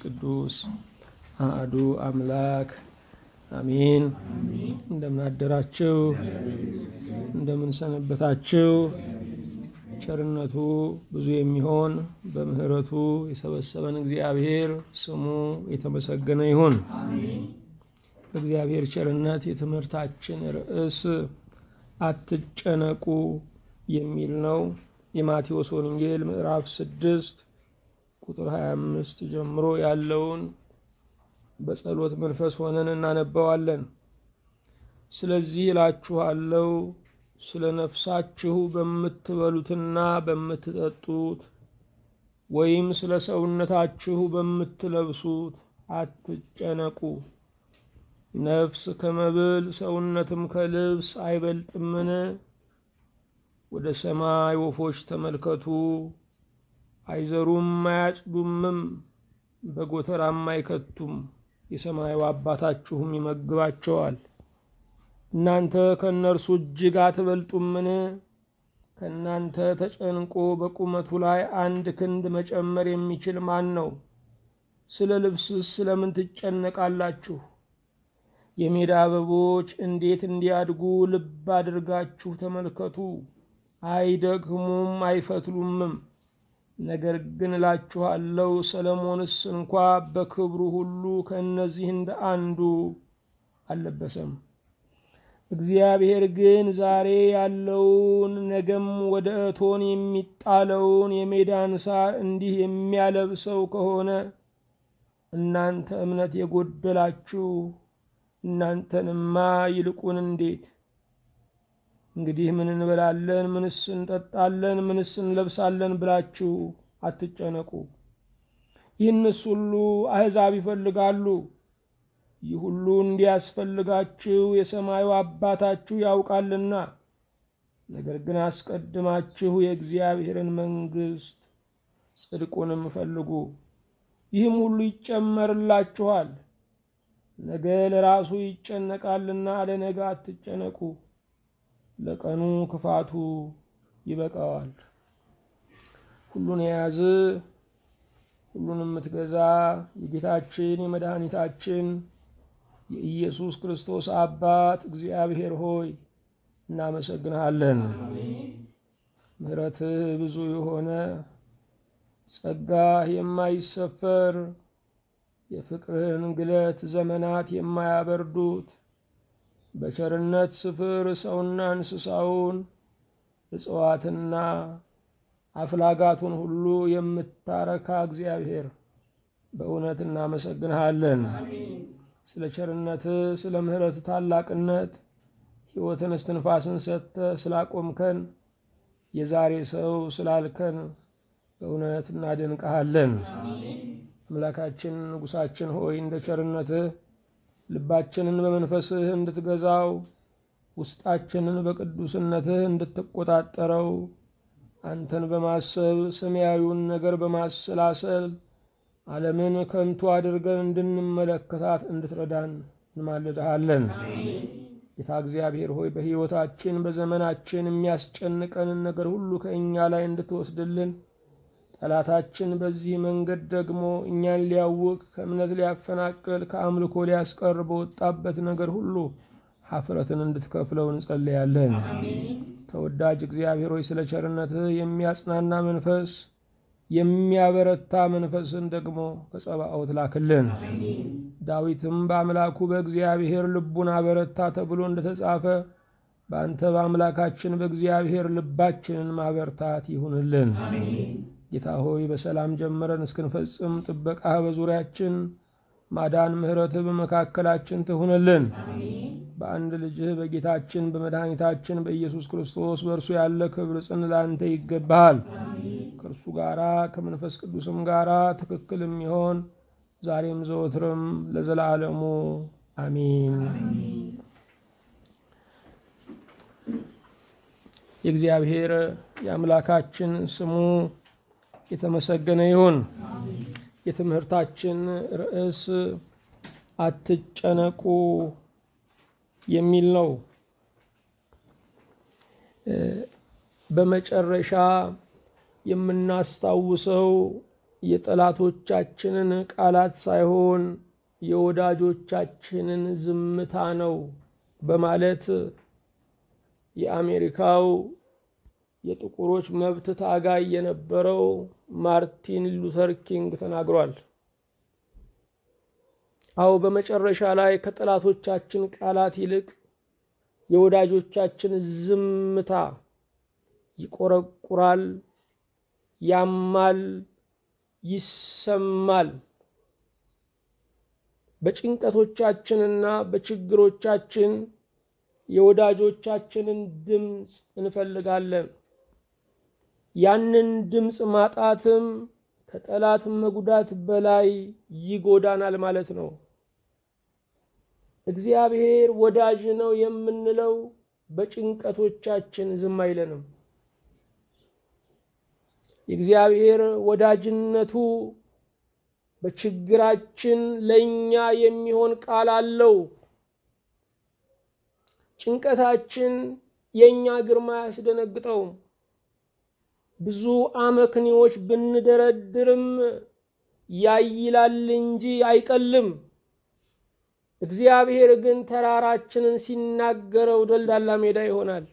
መንፈስ ቅዱስ አህዱ አምላክ አሚን። እንደምን አደራችሁ? እንደምን ሰነበታችሁ? ቸርነቱ ብዙ የሚሆን በምህረቱ የሰበሰበን እግዚአብሔር ስሙ የተመሰገነ ይሁን። በእግዚአብሔር ቸርነት የትምህርታችን ርዕስ አትጨነቁ የሚል ነው። የማቴዎስ ወንጌል ምዕራፍ ስድስት ቁጥር 25 ጀምሮ ያለውን በጸሎት መንፈስ ሆነን እናነበዋለን። ስለዚህ እላችኋለሁ ስለ ነፍሳችሁ በምትበሉትና በምትጠጡት ወይም ስለ ሰውነታችሁ በምትለብሱት አትጨነቁ። ነፍስ ከመብል ሰውነትም ከልብስ አይበልጥምን? ወደ ሰማይ ወፎች ተመልከቱ። አይዘሩም አያጭዱምም በጎተራም አይከቱም የሰማዩ አባታችሁም ይመግባቸዋል። እናንተ ከእነርሱ እጅግ አትበልጡምን? ከእናንተ ተጨንቆ በቁመቱ ላይ አንድ ክንድ መጨመር የሚችል ማን ነው? ስለ ልብስስ ስለምን ትጨነቃላችሁ? የሜዳ አበቦች እንዴት እንዲያድጉ ልብ አድርጋችሁ ተመልከቱ። አይደክሙም፣ አይፈትሉምም ነገር ግን እላችኋለሁ ሰለሞንስ እንኳ በክብሩ ሁሉ ከእነዚህ እንደ አንዱ አልለበሰም። እግዚአብሔር ግን ዛሬ ያለውን ነገም ወደ እቶን የሚጣለውን የሜዳን ሳር እንዲህ የሚያለብሰው ከሆነ እናንተ እምነት የጎደላችሁ እናንተንማ ይልቁን እንዴት እንግዲህ ምን እንበላለን፣ ምንስ እንጠጣለን፣ ምንስ እንለብሳለን ብላችሁ አትጨነቁ። ይህንስ ሁሉ አሕዛብ ይፈልጋሉ። ይህ ሁሉ እንዲያስፈልጋችሁ የሰማዩ አባታችሁ ያውቃልና። ነገር ግን አስቀድማችሁ የእግዚአብሔርን መንግሥት ጽድቁንም ፈልጉ፣ ይህም ሁሉ ይጨመርላችኋል። ነገ ለራሱ ይጨነቃልና ለነገ አትጨነቁ። ለቀኑ ክፋቱ ይበቃዋል። ሁሉን የያዝ ሁሉን የምትገዛ የጌታችን የመድኃኒታችን የኢየሱስ ክርስቶስ አባት እግዚአብሔር ሆይ እናመሰግንሃለን። ምሕረትህ ብዙ የሆነ ጸጋህ የማይሰፈር የፍቅርህን ግለት ዘመናት የማያበርዱት በቸርነት ስፍር ሰውና እንስሳውን እጽዋትና አፍላጋቱን ሁሉ የምታረካ እግዚአብሔር በእውነት እናመሰግንሃለን። ስለ ቸርነት፣ ስለ ምሕረት ታላቅነት ሕይወትን እስትንፋስን ሰጥተ ስላቆምከን የዛሬ ሰው ስላልከን በእውነት እናደንቀሃለን። አምላካችን ንጉሳችን ሆይ እንደ ቸርነትህ ልባችንን በመንፈስህ እንድትገዛው ውስጣችንን በቅዱስነትህ እንድትቆጣጠረው አንተን በማሰብ ሰማያዊውን ነገር በማሰላሰል ዓለምን ከንቱ አድርገን እንድንመለከታት እንድትረዳን እንማልድሃለን። ጌታ እግዚአብሔር ሆይ በሕይወታችን በዘመናችን የሚያስጨንቀንን ነገር ሁሉ ከእኛ ላይ እንድትወስድልን ጠላታችን በዚህ መንገድ ደግሞ እኛን ሊያውቅ ከእምነት ሊያፈናቅል ከአምልኮ ሊያስቀር በወጣበት ነገር ሁሉ ሀፍረትን እንድትከፍለው እንጸልያለን። ተወዳጅ እግዚአብሔር ሆይ ስለ ቸርነትህ የሚያጽናና መንፈስ የሚያበረታ መንፈስን ደግሞ ከጸባኦት ላክልን። ዳዊትም በአምላኩ በእግዚአብሔር ልቡን አበረታ ተብሎ እንደተጻፈ በአንተ በአምላካችን በእግዚአብሔር ልባችንን ማበርታት ይሁንልን። ጌታ ሆይ በሰላም ጀምረን እስክንፈጽም ጥበቃህ በዙሪያችን ማዳን ምሕረትህ በመካከላችን ትሁንልን። በአንድ ልጅህ በጌታችን በመድኃኒታችን በኢየሱስ ክርስቶስ በእርሱ ያለ ክብር ጽን ላንተ ይገባሃል። ከእርሱ ጋራ ከመንፈስ ቅዱስም ጋራ ትክክል የሚሆን ዛሬም ዘወትርም ለዘላለሙ አሚን። የእግዚአብሔር የአምላካችን ስሙ የተመሰገነ ይሁን። የትምህርታችን ርዕስ አትጨነቁ የሚል ነው። በመጨረሻ የምናስታውሰው የጠላቶቻችንን ቃላት ሳይሆን የወዳጆቻችንን ዝምታ ነው በማለት የአሜሪካው የጥቁሮች መብት ታጋይ የነበረው ማርቲን ሉተር ኪንግ ተናግሯል። አዎ በመጨረሻ ላይ ከጠላቶቻችን ቃላት ይልቅ የወዳጆቻችን ዝምታ ይቆረቁራል፣ ያማል፣ ይሰማል። በጭንቀቶቻችንና በችግሮቻችን የወዳጆቻችንን ድምፅ እንፈልጋለን። ያንን ድምፅ ማጣትም ከጠላት መጉዳት በላይ ይጎዳናል ማለት ነው። እግዚአብሔር ወዳጅ ነው የምንለው በጭንቀቶቻችን ዝም አይለንም። የእግዚአብሔር ወዳጅነቱ በችግራችን ለእኛ የሚሆን ቃል አለው። ጭንቀታችን የእኛ ግርማ አያስደነግጠውም። ብዙ አመክንዮች ብንደረድርም ያይላል እንጂ አይቀልም። እግዚአብሔር ግን ተራራችንን ሲናገረው ደልዳላ ሜዳ ይሆናል።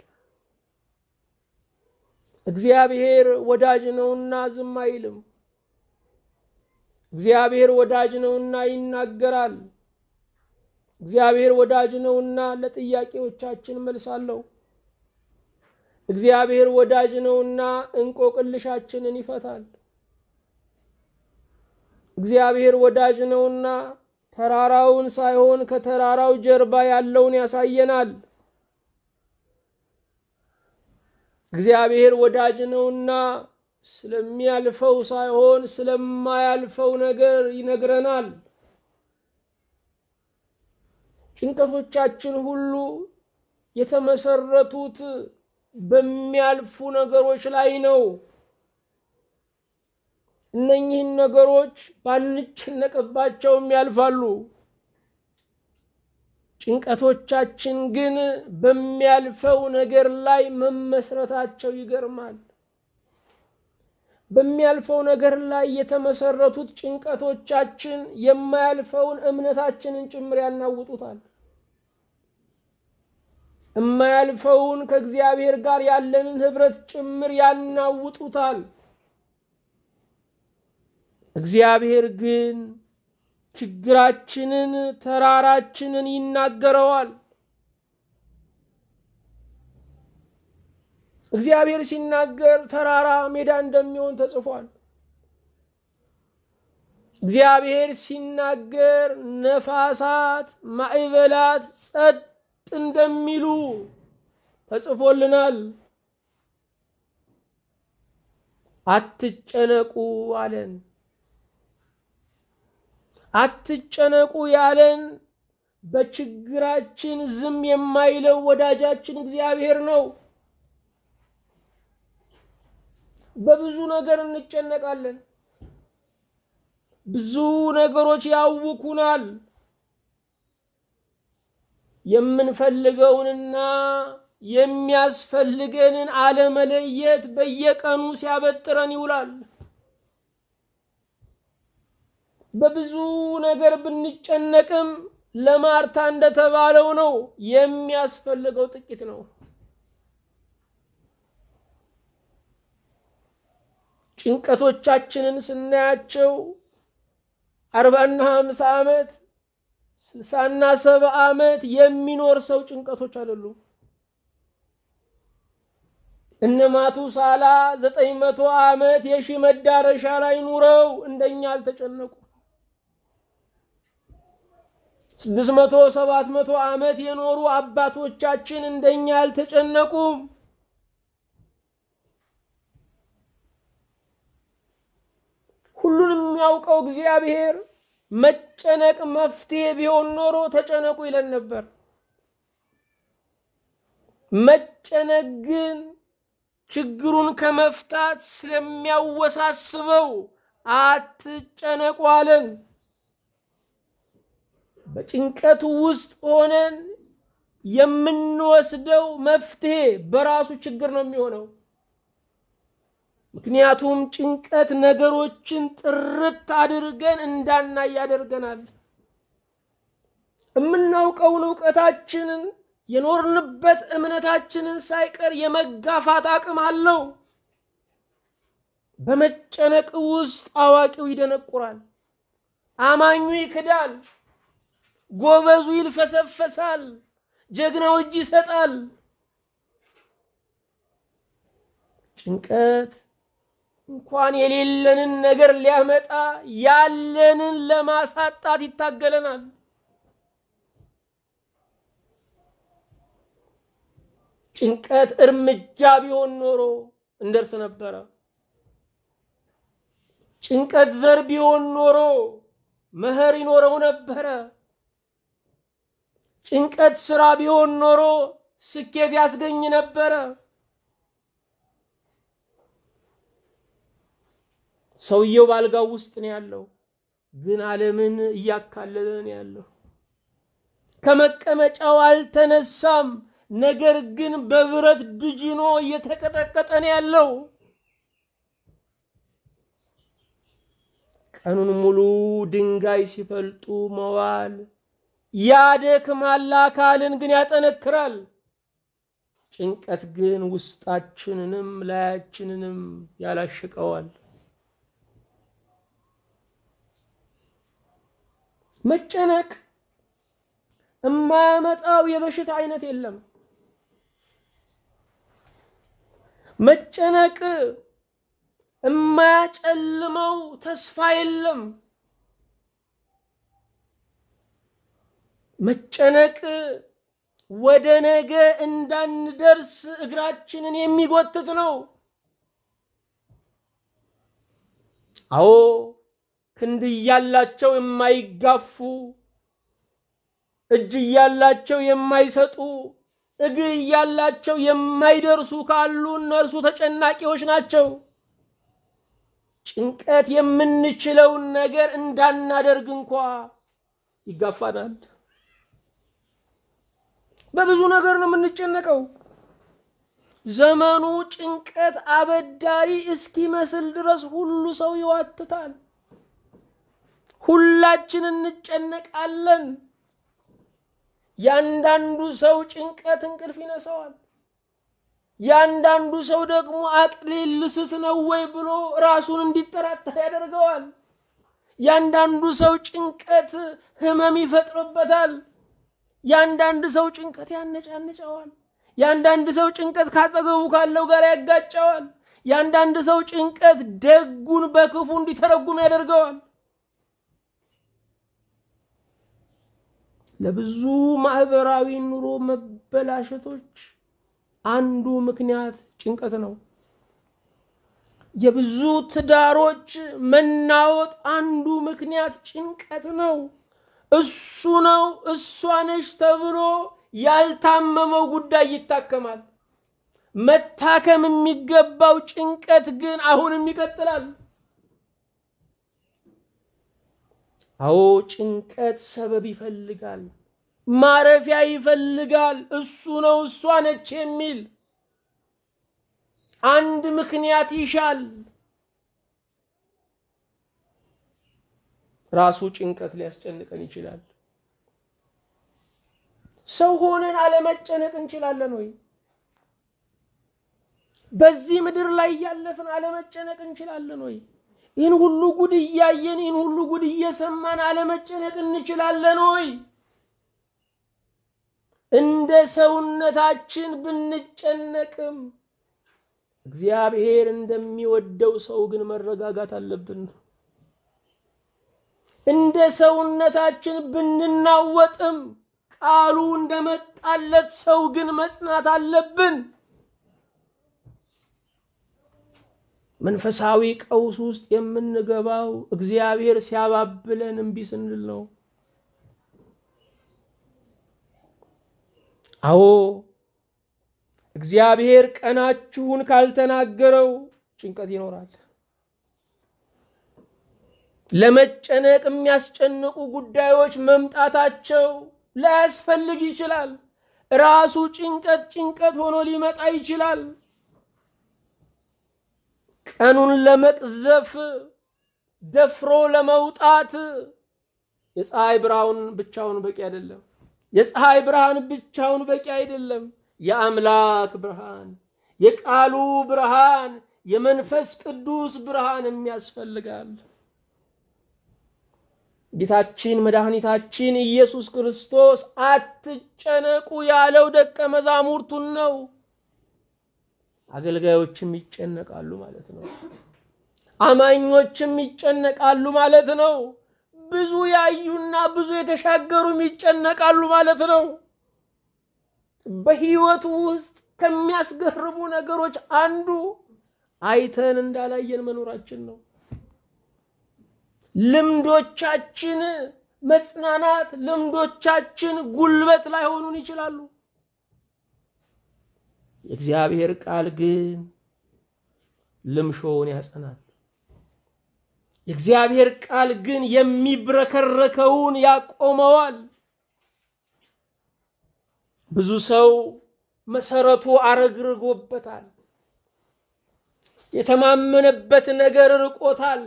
እግዚአብሔር ወዳጅ ነውና ዝም አይልም። እግዚአብሔር ወዳጅ ነውና ይናገራል። እግዚአብሔር ወዳጅ ነውና ለጥያቄዎቻችን መልሳለሁ። እግዚአብሔር ወዳጅ ነውና እንቆቅልሻችንን ይፈታል። እግዚአብሔር ወዳጅ ነውና ተራራውን ሳይሆን ከተራራው ጀርባ ያለውን ያሳየናል። እግዚአብሔር ወዳጅ ነውና ስለሚያልፈው ሳይሆን ስለማያልፈው ነገር ይነግረናል። ጭንቀቶቻችን ሁሉ የተመሰረቱት በሚያልፉ ነገሮች ላይ ነው። እነኚህን ነገሮች ባንጨነቅባቸውም ያልፋሉ። ጭንቀቶቻችን ግን በሚያልፈው ነገር ላይ መመስረታቸው ይገርማል። በሚያልፈው ነገር ላይ የተመሰረቱት ጭንቀቶቻችን የማያልፈውን እምነታችንን ጭምር ያናውጡታል። እማያልፈውን ከእግዚአብሔር ጋር ያለንን ህብረት ጭምር ያናውጡታል። እግዚአብሔር ግን ችግራችንን፣ ተራራችንን ይናገረዋል። እግዚአብሔር ሲናገር ተራራ ሜዳ እንደሚሆን ተጽፏል። እግዚአብሔር ሲናገር ነፋሳት፣ ማዕበላት ጸጥ እንደሚሉ ተጽፎልናል። አትጨነቁ አለን። አትጨነቁ ያለን በችግራችን ዝም የማይለው ወዳጃችን እግዚአብሔር ነው። በብዙ ነገር እንጨነቃለን። ብዙ ነገሮች ያውኩናል። የምንፈልገውንና የሚያስፈልገንን አለመለየት በየቀኑ ሲያበጥረን ይውላል። በብዙ ነገር ብንጨነቅም ለማርታ እንደተባለው ነው፣ የሚያስፈልገው ጥቂት ነው። ጭንቀቶቻችንን ስናያቸው አርባና ሀምሳ ዓመት ስልሳና ሰባ ዓመት የሚኖር ሰው ጭንቀቶች አይደሉም። እነ ማቱሳላ ዘጠኝ መቶ ዓመት የሺ መዳረሻ ላይ ኑረው እንደኛ አልተጨነቁ። ስድስት መቶ ሰባት መቶ ዓመት የኖሩ አባቶቻችን እንደኛ አልተጨነቁም። ሁሉንም የሚያውቀው እግዚአብሔር መጨነቅ መፍትሄ ቢሆን ኖሮ ተጨነቁ ይለን ነበር። መጨነቅ ግን ችግሩን ከመፍታት ስለሚያወሳስበው አትጨነቁ አለን። በጭንቀቱ ውስጥ ሆነን የምንወስደው መፍትሄ በራሱ ችግር ነው የሚሆነው። ምክንያቱም ጭንቀት ነገሮችን ጥርት አድርገን እንዳናይ ያደርገናል። የምናውቀውን እውቀታችንን የኖርንበት እምነታችንን ሳይቀር የመጋፋት አቅም አለው። በመጨነቅ ውስጥ አዋቂው ይደነቁራል፣ አማኙ ይክዳል፣ ጎበዙ ይልፈሰፈሳል፣ ጀግናው እጅ ይሰጣል። ጭንቀት እንኳን የሌለንን ነገር ሊያመጣ ያለንን ለማሳጣት ይታገለናል። ጭንቀት እርምጃ ቢሆን ኖሮ እንደርስ ነበረ። ጭንቀት ዘር ቢሆን ኖሮ መኸር ይኖረው ነበረ። ጭንቀት ስራ ቢሆን ኖሮ ስኬት ያስገኝ ነበረ። ሰውየው ባልጋው ውስጥ ነው ያለው፣ ግን ዓለምን እያካለለ ነው ያለው። ከመቀመጫው አልተነሳም፣ ነገር ግን በብረት ድጅኖ እየተቀጠቀጠ ነው ያለው። ቀኑን ሙሉ ድንጋይ ሲፈልጡ መዋል ያደክማል፣ አካልን ግን ያጠነክራል። ጭንቀት ግን ውስጣችንንም ላያችንንም ያላሽቀዋል። መጨነቅ እማያመጣው የበሽታ አይነት የለም። መጨነቅ እማያጨልመው ተስፋ የለም። መጨነቅ ወደ ነገ እንዳንደርስ እግራችንን የሚጎትት ነው። አዎ ክንድ እያላቸው የማይጋፉ እጅ እያላቸው የማይሰጡ እግር እያላቸው የማይደርሱ ካሉ እነርሱ ተጨናቂዎች ናቸው። ጭንቀት የምንችለውን ነገር እንዳናደርግ እንኳ ይጋፋናል። በብዙ ነገር ነው የምንጨነቀው። ዘመኑ ጭንቀት አበዳሪ እስኪመስል ድረስ ሁሉ ሰው ይዋትታል። ሁላችን እንጨነቃለን። ያንዳንዱ ሰው ጭንቀት እንቅልፍ ይነሳዋል። ያንዳንዱ ሰው ደግሞ አቅሌን ልስት ነው ወይ ብሎ ራሱን እንዲጠራጠር ያደርገዋል። ያንዳንዱ ሰው ጭንቀት ህመም ይፈጥርበታል። ያንዳንድ ሰው ጭንቀት ያነጫንጨዋል። ያንዳንድ ሰው ጭንቀት ካጠገቡ ካለው ጋር ያጋጨዋል። ያንዳንድ ሰው ጭንቀት ደጉን በክፉ እንዲተረጉም ያደርገዋል። ለብዙ ማህበራዊ ኑሮ መበላሸቶች አንዱ ምክንያት ጭንቀት ነው። የብዙ ትዳሮች መናወጥ አንዱ ምክንያት ጭንቀት ነው። እሱ ነው እሷ ተብሎ ያልታመመው ጉዳይ ይታከማል። መታከም የሚገባው ጭንቀት ግን አሁንም ይቀጥላል። አዎ ጭንቀት ሰበብ ይፈልጋል፣ ማረፊያ ይፈልጋል። እሱ ነው እሷ ነች የሚል አንድ ምክንያት ይሻል። ራሱ ጭንቀት ሊያስጨንቀን ይችላል። ሰው ሆነን አለመጨነቅ እንችላለን ወይ? በዚህ ምድር ላይ እያለፍን አለመጨነቅ እንችላለን ወይ? ይህን ሁሉ ጉድ እያየን ይህን ሁሉ ጉድ እየሰማን አለመጨነቅ እንችላለን ወይ? እንደ ሰውነታችን ብንጨነቅም እግዚአብሔር እንደሚወደው ሰው ግን መረጋጋት አለብን። እንደ ሰውነታችን ብንናወጥም ቃሉ እንደመጣለት ሰው ግን መጽናት አለብን። መንፈሳዊ ቀውስ ውስጥ የምንገባው እግዚአብሔር ሲያባብለን እምቢ ስንል ነው። አዎ እግዚአብሔር ቀናችሁን ካልተናገረው ጭንቀት ይኖራል። ለመጨነቅ የሚያስጨንቁ ጉዳዮች መምጣታቸው ላያስፈልግ ይችላል። ራሱ ጭንቀት ጭንቀት ሆኖ ሊመጣ ይችላል። ቀኑን ለመቅዘፍ ደፍሮ ለመውጣት የፀሐይ ብርሃን ብቻውን በቂ አይደለም። የፀሐይ ብርሃን ብቻውን በቂ አይደለም። የአምላክ ብርሃን፣ የቃሉ ብርሃን፣ የመንፈስ ቅዱስ ብርሃን ያስፈልጋል። ጌታችን መድኃኒታችን ኢየሱስ ክርስቶስ አትጨነቁ ያለው ደቀ መዛሙርቱን ነው። አገልጋዮችም ይጨነቃሉ ማለት ነው። አማኞችም ይጨነቃሉ ማለት ነው። ብዙ ያዩና ብዙ የተሻገሩም ይጨነቃሉ ማለት ነው። በህይወቱ ውስጥ ከሚያስገርሙ ነገሮች አንዱ አይተን እንዳላየን መኖራችን ነው። ልምዶቻችን መጽናናት፣ ልምዶቻችን ጉልበት ላይሆኑን ይችላሉ። የእግዚአብሔር ቃል ግን ልምሾውን ያጸናል። የእግዚአብሔር ቃል ግን የሚብረከረከውን ያቆመዋል። ብዙ ሰው መሰረቱ አረግርጎበታል። የተማመነበት ነገር ርቆታል።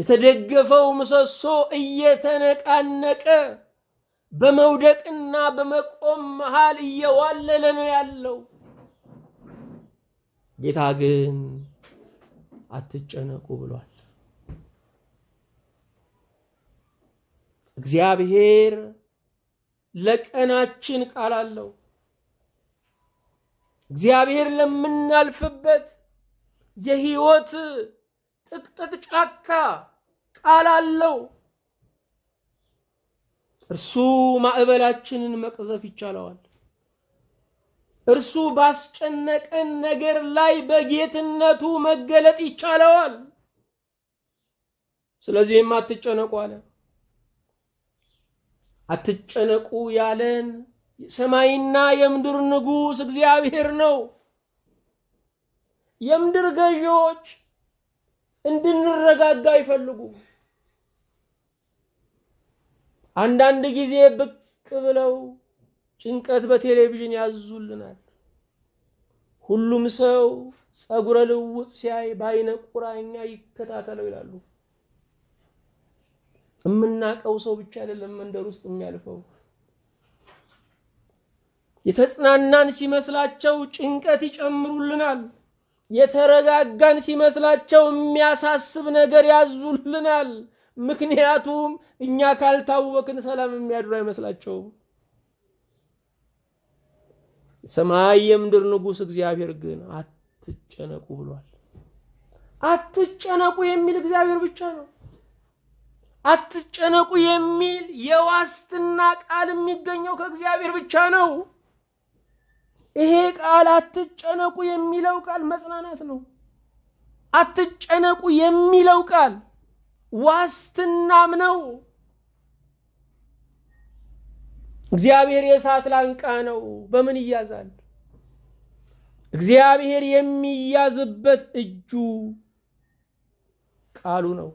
የተደገፈው ምሰሶ እየተነቃነቀ በመውደቅና በመቆም መሃል እየዋለለ ነው ያለው። ጌታ ግን አትጨነቁ ብሏል። እግዚአብሔር ለቀናችን ቃል አለው። እግዚአብሔር ለምናልፍበት የህይወት ጥቅጥቅ ጫካ ቃል አለው። እርሱ ማዕበላችንን መቅዘፍ ይቻለዋል። እርሱ ባስጨነቀን ነገር ላይ በጌትነቱ መገለጥ ይቻለዋል። ስለዚህም አትጨነቁ አለ። አትጨነቁ ያለን የሰማይና የምድር ንጉሥ እግዚአብሔር ነው። የምድር ገዢዎች እንድንረጋጋ አይፈልጉም። አንዳንድ ጊዜ ብቅ ብለው ጭንቀት በቴሌቪዥን ያዙልናል። ሁሉም ሰው ጸጉረ ልውጥ ሲያይ በአይነ ቁራኛ ይከታተለው ይላሉ። እምናቀው ሰው ብቻ አይደለም መንደር ውስጥ የሚያልፈው። የተጽናናን ሲመስላቸው ጭንቀት ይጨምሩልናል። የተረጋጋን ሲመስላቸው የሚያሳስብ ነገር ያዙልናል። ምክንያቱም እኛ ካልታወቅን ሰላም የሚያድሩ አይመስላቸውም። ሰማይ የምድር ንጉሥ እግዚአብሔር ግን አትጨነቁ ብሏል። አትጨነቁ የሚል እግዚአብሔር ብቻ ነው። አትጨነቁ የሚል የዋስትና ቃል የሚገኘው ከእግዚአብሔር ብቻ ነው። ይሄ ቃል አትጨነቁ የሚለው ቃል መጽናናት ነው። አትጨነቁ የሚለው ቃል ዋስትናም ነው። እግዚአብሔር የእሳት ላንቃ ነው። በምን ይያዛል? እግዚአብሔር የሚያዝበት እጁ ቃሉ ነው።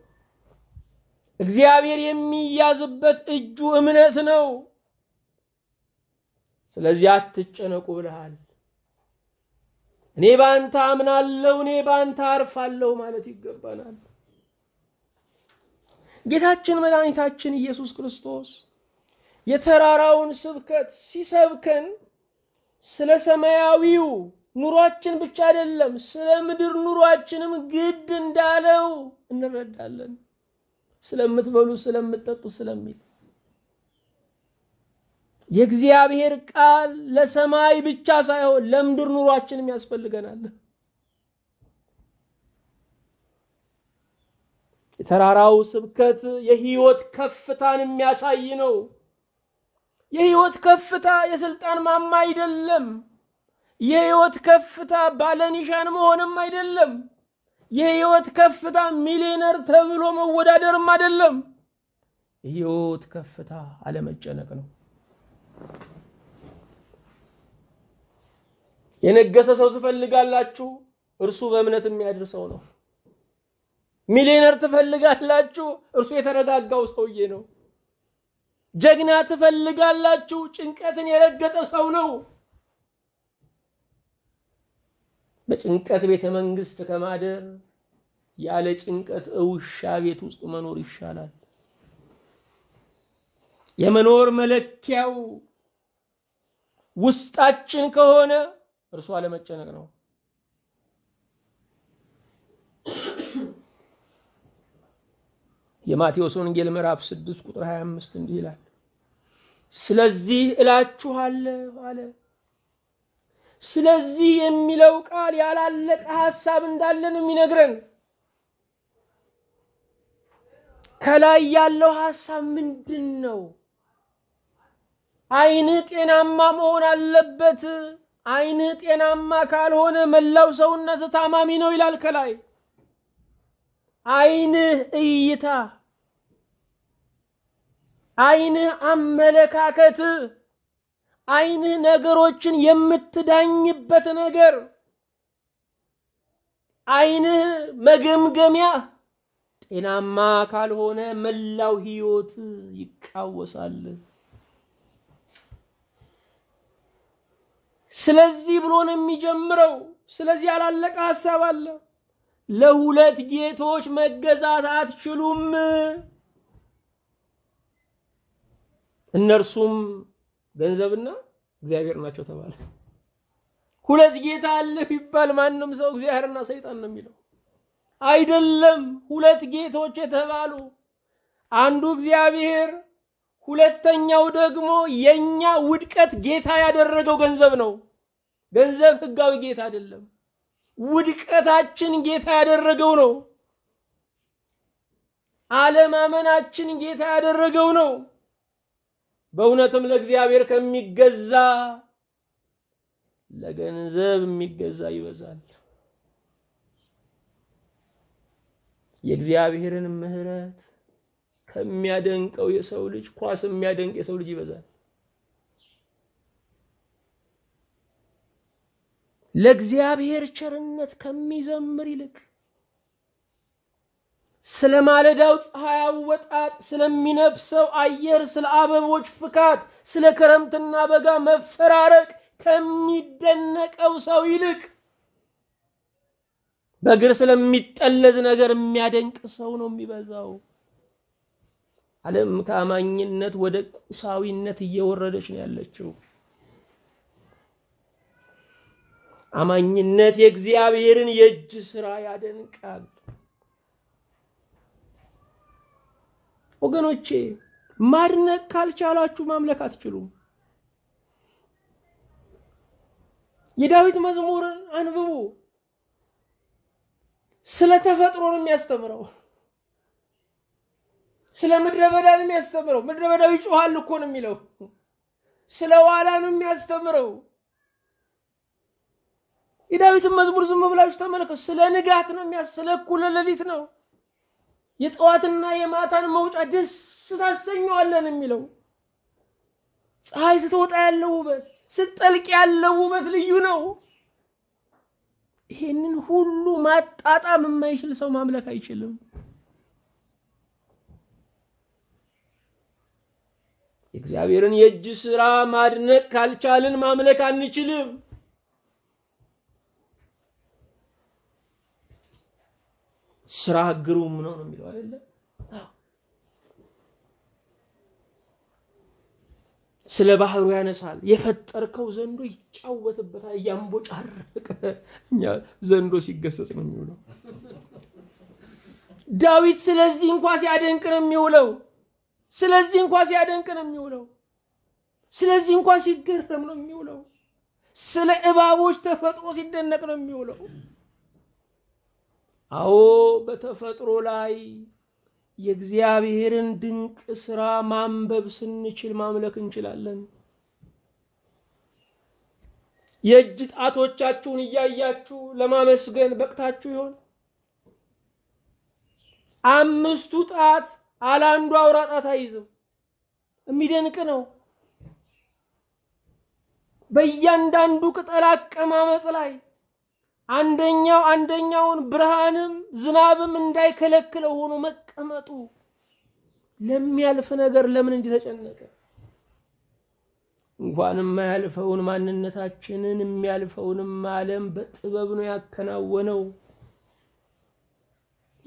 እግዚአብሔር የሚያዝበት እጁ እምነት ነው። ስለዚህ አትጨነቁ ብለሃል። እኔ ባንተ አምናለሁ፣ እኔ ባንተ አርፋለሁ ማለት ይገባናል። ጌታችን መድኃኒታችን ኢየሱስ ክርስቶስ የተራራውን ስብከት ሲሰብከን ስለ ሰማያዊው ኑሯችን ብቻ አይደለም፣ ስለ ምድር ኑሯችንም ግድ እንዳለው እንረዳለን። ስለምትበሉ፣ ስለምትጠጡ፣ ስለሚል የእግዚአብሔር ቃል ለሰማይ ብቻ ሳይሆን ለምድር ኑሯችንም ያስፈልገናል። የተራራው ስብከት የህይወት ከፍታን የሚያሳይ ነው። የህይወት ከፍታ የስልጣን ማማ አይደለም። የህይወት ከፍታ ባለኒሻን መሆንም አይደለም። የህይወት ከፍታ ሚሊነር ተብሎ መወዳደርም አይደለም። የህይወት ከፍታ አለመጨነቅ ነው። የነገሰ ሰው ትፈልጋላችሁ፣ እርሱ በእምነት የሚያድር ሰው ነው። ሚሊዮነር ትፈልጋላችሁ? እርሱ የተረጋጋው ሰውዬ ነው። ጀግና ትፈልጋላችሁ? ጭንቀትን የረገጠ ሰው ነው። በጭንቀት ቤተ መንግስት ከማደር ያለ ጭንቀት እውሻ ቤት ውስጥ መኖር ይሻላል። የመኖር መለኪያው ውስጣችን ከሆነ እርሱ አለመጨነቅ ነው። የማቴዎስ ወንጌል ምዕራፍ 6 ቁጥር 25 እንዲህ ይላል፣ ስለዚህ እላችኋለሁ አለ። ስለዚህ የሚለው ቃል ያላለቀ ሐሳብ እንዳለን የሚነግረን ከላይ ያለው ሐሳብ ምንድን ነው? ጤናማ መሆን አለበት። አይን ጤናማ ካልሆነ መላው ሰውነት ታማሚ ነው ይላል ከላይ አይንህ እይታ አይንህ አመለካከት፣ አይንህ ነገሮችን የምትዳኝበት ነገር፣ አይንህ መገምገሚያ ጤናማ ካልሆነ መላው ሕይወት ይቃወሳል። ስለዚህ ብሎ ነው የሚጀምረው። ስለዚህ ያላለቀ ሐሳብ አለ። ለሁለት ጌቶች መገዛት አትችሉም። እነርሱም ገንዘብና እግዚአብሔር ናቸው ተባለ። ሁለት ጌታ አለ ቢባል ማንም ሰው እግዚአብሔርና ሰይጣን ነው የሚለው አይደለም። ሁለት ጌቶች የተባሉ አንዱ እግዚአብሔር፣ ሁለተኛው ደግሞ የኛ ውድቀት ጌታ ያደረገው ገንዘብ ነው። ገንዘብ ህጋዊ ጌታ አይደለም። ውድቀታችን ጌታ ያደረገው ነው። አለማመናችን ጌታ ያደረገው ነው። በእውነትም ለእግዚአብሔር ከሚገዛ ለገንዘብ የሚገዛ ይበዛል። የእግዚአብሔርን ምሕረት ከሚያደንቀው የሰው ልጅ ኳስ የሚያደንቅ የሰው ልጅ ይበዛል። ለእግዚአብሔር ቸርነት ከሚዘምር ይልቅ ስለ ማለዳው ፀሐይ አወጣጥ፣ ስለሚነፍሰው አየር፣ ስለ አበቦች ፍካት፣ ስለ ክረምትና በጋ መፈራረቅ ከሚደነቀው ሰው ይልቅ በእግር ስለሚጠለዝ ነገር የሚያደንቅ ሰው ነው የሚበዛው። ዓለም ከአማኝነት ወደ ቁሳዊነት እየወረደች ነው ያለችው። አማኝነት የእግዚአብሔርን የእጅ ስራ ያደንቃል። ወገኖቼ ማድነቅ ካልቻላችሁ ማምለክ አትችሉም። የዳዊት መዝሙርን አንብቡ። ስለ ተፈጥሮ ነው የሚያስተምረው። ስለ ምድረ በዳ ነው የሚያስተምረው። ምድረ በዳው ይጮሃል እኮ ነው የሚለው። ስለ ዋላ ነው የሚያስተምረው። የዳዊትን መዝሙር ዝም ብላችሁ ተመልከቱ። ስለ ንጋት ነው የሚያስ ስለ እኩለ ሌሊት ነው። የጠዋትና የማታን መውጫ ደስ ታሰኘዋለን የሚለው ፀሐይ ስትወጣ ያለው ውበት፣ ስትጠልቅ ያለው ውበት ልዩ ነው። ይሄንን ሁሉ ማጣጣም የማይችል ሰው ማምለክ አይችልም። የእግዚአብሔርን የእጅ ስራ ማድነቅ ካልቻልን ማምለክ አንችልም። ስራ ግሩም ነው ነው የሚለው አይደለ? ስለ ባህሩ ያነሳል። የፈጠርከው ዘንዶ ይጫወትበታል፣ እያንቦጫረቀ እኛ ዘንዶ ሲገሰጽ ነው የሚውለው። ዳዊት ስለዚህ እንኳ ሲያደንቅ ነው የሚውለው። ስለዚህ እንኳ ሲያደንቅ ነው የሚውለው። ስለዚህ እንኳ ሲገረም ነው የሚውለው። ስለ እባቦች ተፈጥሮ ሲደነቅ ነው የሚውለው። አዎ በተፈጥሮ ላይ የእግዚአብሔርን ድንቅ ስራ ማንበብ ስንችል ማምለክ እንችላለን። የእጅ ጣቶቻችሁን እያያችሁ ለማመስገን በቅታችሁ ይሆን? አምስቱ ጣት አላንዱ አውራ ጣት አይዝም። የሚደንቅ ነው። በእያንዳንዱ ቅጠል አቀማመጥ ላይ አንደኛው አንደኛውን ብርሃንም ዝናብም እንዳይከለክለው ሆኖ መቀመጡ ለሚያልፍ ነገር ለምን እንዲህ ተጨነቀ? እንኳንም የማያልፈውን ማንነታችንን የሚያልፈውንም ዓለም በጥበብ ነው ያከናወነው።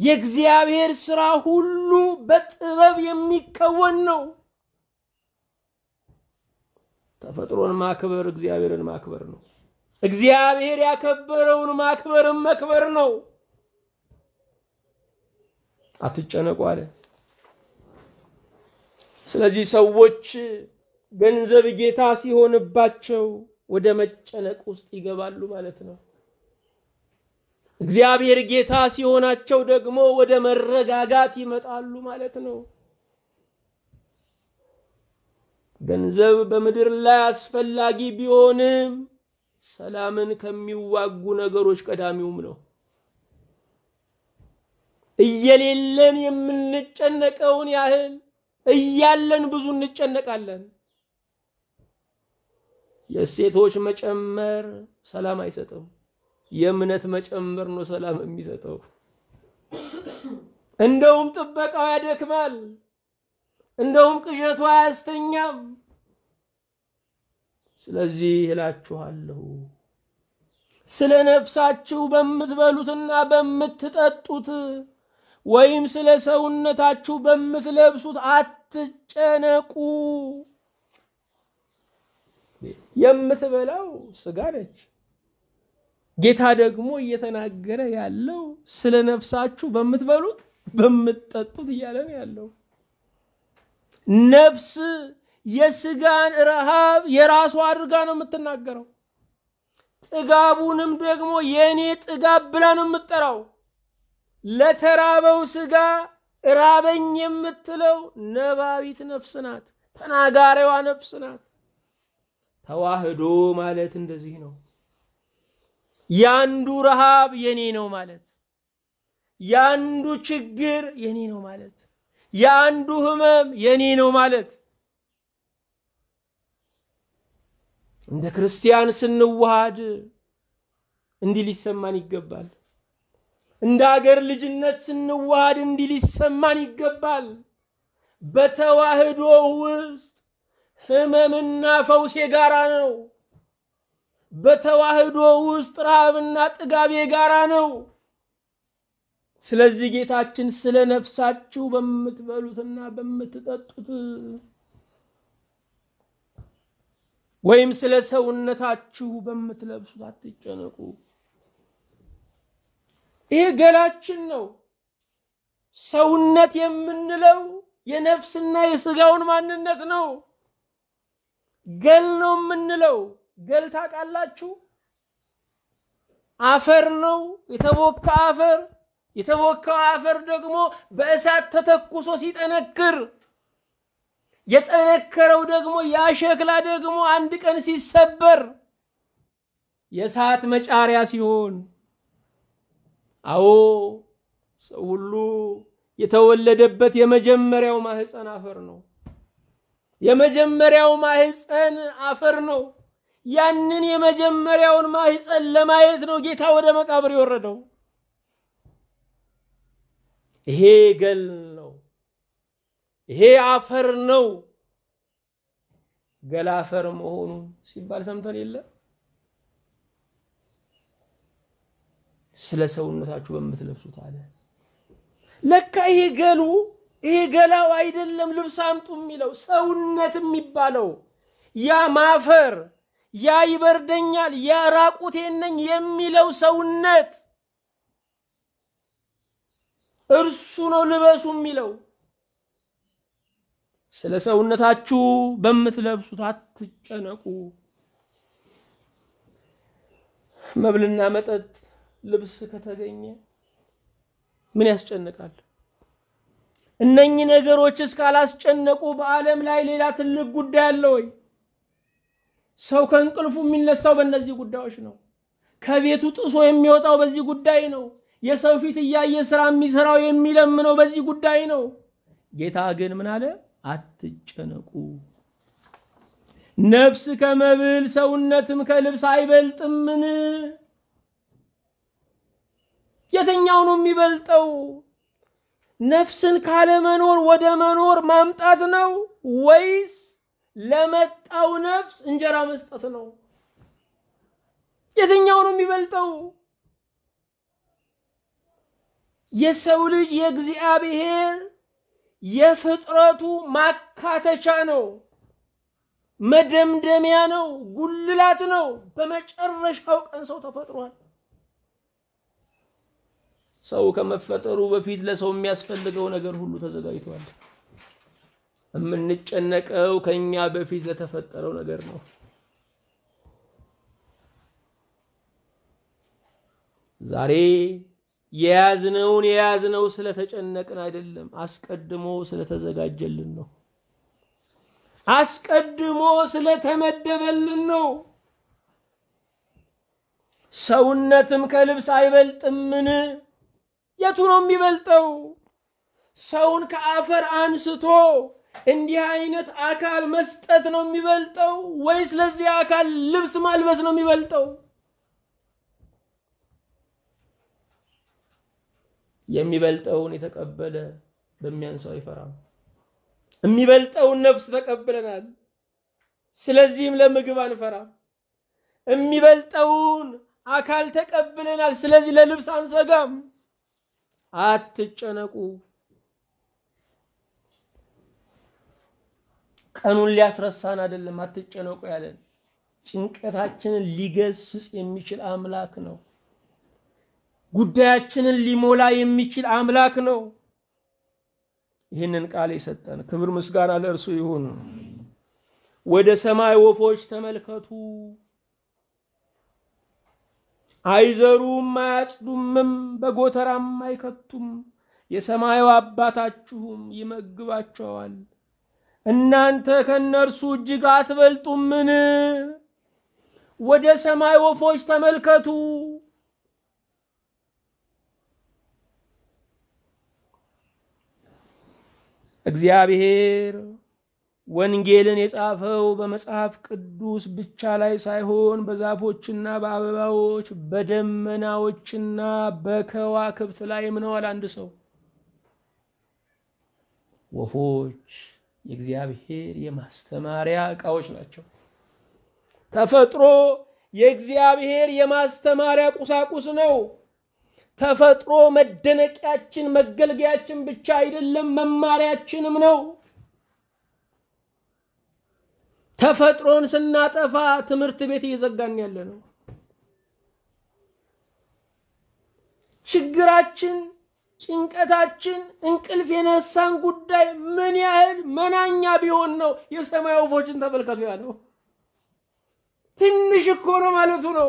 የእግዚአብሔር ስራ ሁሉ በጥበብ የሚከወን ነው። ተፈጥሮን ማክበር እግዚአብሔርን ማክበር ነው። እግዚአብሔር ያከበረውን ማክበርም መክበር ነው። አትጨነቁ አለ። ስለዚህ ሰዎች ገንዘብ ጌታ ሲሆንባቸው ወደ መጨነቅ ውስጥ ይገባሉ ማለት ነው። እግዚአብሔር ጌታ ሲሆናቸው ደግሞ ወደ መረጋጋት ይመጣሉ ማለት ነው። ገንዘብ በምድር ላይ አስፈላጊ ቢሆንም ሰላምን ከሚዋጉ ነገሮች ቀዳሚውም ነው። እየሌለን የምንጨነቀውን ያህል እያለን ብዙ እንጨነቃለን። የሴቶች መጨመር ሰላም አይሰጠው። የእምነት መጨመር ነው ሰላም የሚሰጠው። እንደውም ጥበቃው ያደክማል። እንደውም ቅዠቱ አያስተኛም። ስለዚህ እላችኋለሁ ስለ ነፍሳችሁ በምትበሉትና በምትጠጡት ወይም ስለ ሰውነታችሁ በምትለብሱት አትጨነቁ። የምትበላው ስጋ ነች። ጌታ ደግሞ እየተናገረ ያለው ስለ ነፍሳችሁ በምትበሉት በምትጠጡት እያለ ነው ያለው ነፍስ የስጋን ረሃብ የራሷ አድርጋ ነው የምትናገረው። ጥጋቡንም ደግሞ የእኔ ጥጋብ ብላ ነው የምትጠራው። ለተራበው ስጋ ራበኝ የምትለው ነባቢት ነፍስ ናት፣ ተናጋሪዋ ነፍስ ናት። ተዋህዶ ማለት እንደዚህ ነው። ያንዱ ረሃብ የኔ ነው ማለት፣ ያንዱ ችግር የኔ ነው ማለት፣ ያንዱ ህመም የኔ ነው ማለት እንደ ክርስቲያን ስንዋሃድ እንዲህ ሊሰማን ይገባል። እንደ አገር ልጅነት ስንዋሃድ እንዲህ ሊሰማን ይገባል። በተዋህዶ ውስጥ ህመምና ፈውስ የጋራ ነው። በተዋህዶ ውስጥ ረሃብና ጥጋብ የጋራ ነው። ስለዚህ ጌታችን ስለ ነፍሳችሁ በምትበሉትና በምትጠጡት ወይም ስለ ሰውነታችሁ በምትለብሱት አትጨነቁ። ይሄ ገላችን ነው። ሰውነት የምንለው የነፍስና የስጋውን ማንነት ነው። ገል ነው የምንለው። ገል ታውቃላችሁ? አፈር ነው የተቦካ አፈር። የተቦካው አፈር ደግሞ በእሳት ተተኩሶ ሲጠነክር የጠነከረው ደግሞ ያ ሸክላ ደግሞ አንድ ቀን ሲሰበር የእሳት መጫሪያ ሲሆን፣ አዎ ሰው ሁሉ የተወለደበት የመጀመሪያው ማህፀን አፈር ነው። የመጀመሪያው ማህፀን አፈር ነው። ያንን የመጀመሪያውን ማህፀን ለማየት ነው ጌታ ወደ መቃብር የወረደው። ይሄ ገል ይሄ አፈር ነው ገላ አፈር መሆኑ ሲባል ሰምተን የለ። ስለ ሰውነታችሁ በምትለብሱት አለ። ለካ ይሄ ገሉ ይሄ ገላው አይደለም ልብስ አምጡ የሚለው ሰውነት የሚባለው ያ ማፈር፣ ያ ይበርደኛል፣ ያ ራቁቴን ነኝ የሚለው ሰውነት እርሱ ነው ልበሱ የሚለው ስለ ሰውነታችሁ በምትለብሱት አትጨነቁ። መብልና መጠጥ፣ ልብስ ከተገኘ ምን ያስጨንቃል? እነኚህ ነገሮች እስካላስጨነቁ በዓለም ላይ ሌላ ትልቅ ጉዳይ አለ ወይ? ሰው ከእንቅልፉ የሚነሳው በእነዚህ ጉዳዮች ነው። ከቤቱ ጥሶ የሚወጣው በዚህ ጉዳይ ነው። የሰው ፊት እያየ ስራ የሚሰራው የሚለምነው በዚህ ጉዳይ ነው። ጌታ ግን ምን አለ? አትጨነቁ። ነፍስ ከመብል ሰውነትም ከልብስ አይበልጥምን? የትኛው ነው የሚበልጠው? ነፍስን ካለመኖር ወደ መኖር ማምጣት ነው ወይስ ለመጣው ነፍስ እንጀራ መስጠት ነው? የትኛው ነው የሚበልጠው? የሰው ልጅ የእግዚአብሔር የፍጥረቱ ማካተቻ ነው፣ መደምደሚያ ነው፣ ጉልላት ነው። በመጨረሻው ቀን ሰው ተፈጥሯል። ሰው ከመፈጠሩ በፊት ለሰው የሚያስፈልገው ነገር ሁሉ ተዘጋጅቷል። የምንጨነቀው ከኛ በፊት ለተፈጠረው ነገር ነው። ዛሬ የያዝነውን የያዝነው ስለተጨነቅን አይደለም፣ አስቀድሞ ስለተዘጋጀልን ነው። አስቀድሞ ስለተመደበልን ነው። ሰውነትም ከልብስ አይበልጥምን? የቱ ነው የሚበልጠው? ሰውን ከአፈር አንስቶ እንዲህ አይነት አካል መስጠት ነው የሚበልጠው ወይስ ለዚህ አካል ልብስ ማልበስ ነው የሚበልጠው? የሚበልጠውን የተቀበለ በሚያንሰው አይፈራም። የሚበልጠውን ነፍስ ተቀብለናል። ስለዚህም ለምግብ አንፈራም። የሚበልጠውን አካል ተቀብለናል። ስለዚህ ለልብስ አንሰጋም። አትጨነቁ። ቀኑን ሊያስረሳን አይደለም፣ አትጨነቁ ያለን ጭንቀታችንን ሊገስጽ የሚችል አምላክ ነው። ጉዳያችንን ሊሞላ የሚችል አምላክ ነው። ይህንን ቃል የሰጠን ክብር ምስጋና ለእርሱ ይሁን። ወደ ሰማይ ወፎች ተመልከቱ፣ አይዘሩም አያጭዱምም፣ በጎተራም አይከቱም፣ የሰማዩ አባታችሁም ይመግባቸዋል። እናንተ ከእነርሱ እጅግ አትበልጡምን? ወደ ሰማይ ወፎች ተመልከቱ። እግዚአብሔር ወንጌልን የጻፈው በመጽሐፍ ቅዱስ ብቻ ላይ ሳይሆን በዛፎችና በአበባዎች በደመናዎችና በከዋክብት ላይ ምነዋል። አንድ ሰው ወፎች የእግዚአብሔር የማስተማሪያ እቃዎች ናቸው። ተፈጥሮ የእግዚአብሔር የማስተማሪያ ቁሳቁስ ነው። ተፈጥሮ መደነቂያችን መገልገያችን ብቻ አይደለም፣ መማሪያችንም ነው። ተፈጥሮን ስናጠፋ ትምህርት ቤት እየዘጋን ያለ ነው። ችግራችን፣ ጭንቀታችን፣ እንቅልፍ የነሳን ጉዳይ ምን ያህል መናኛ ቢሆን ነው የሰማይ ወፎችን ተመልከቱ ያለው። ትንሽ እኮ ነው ማለቱ ነው።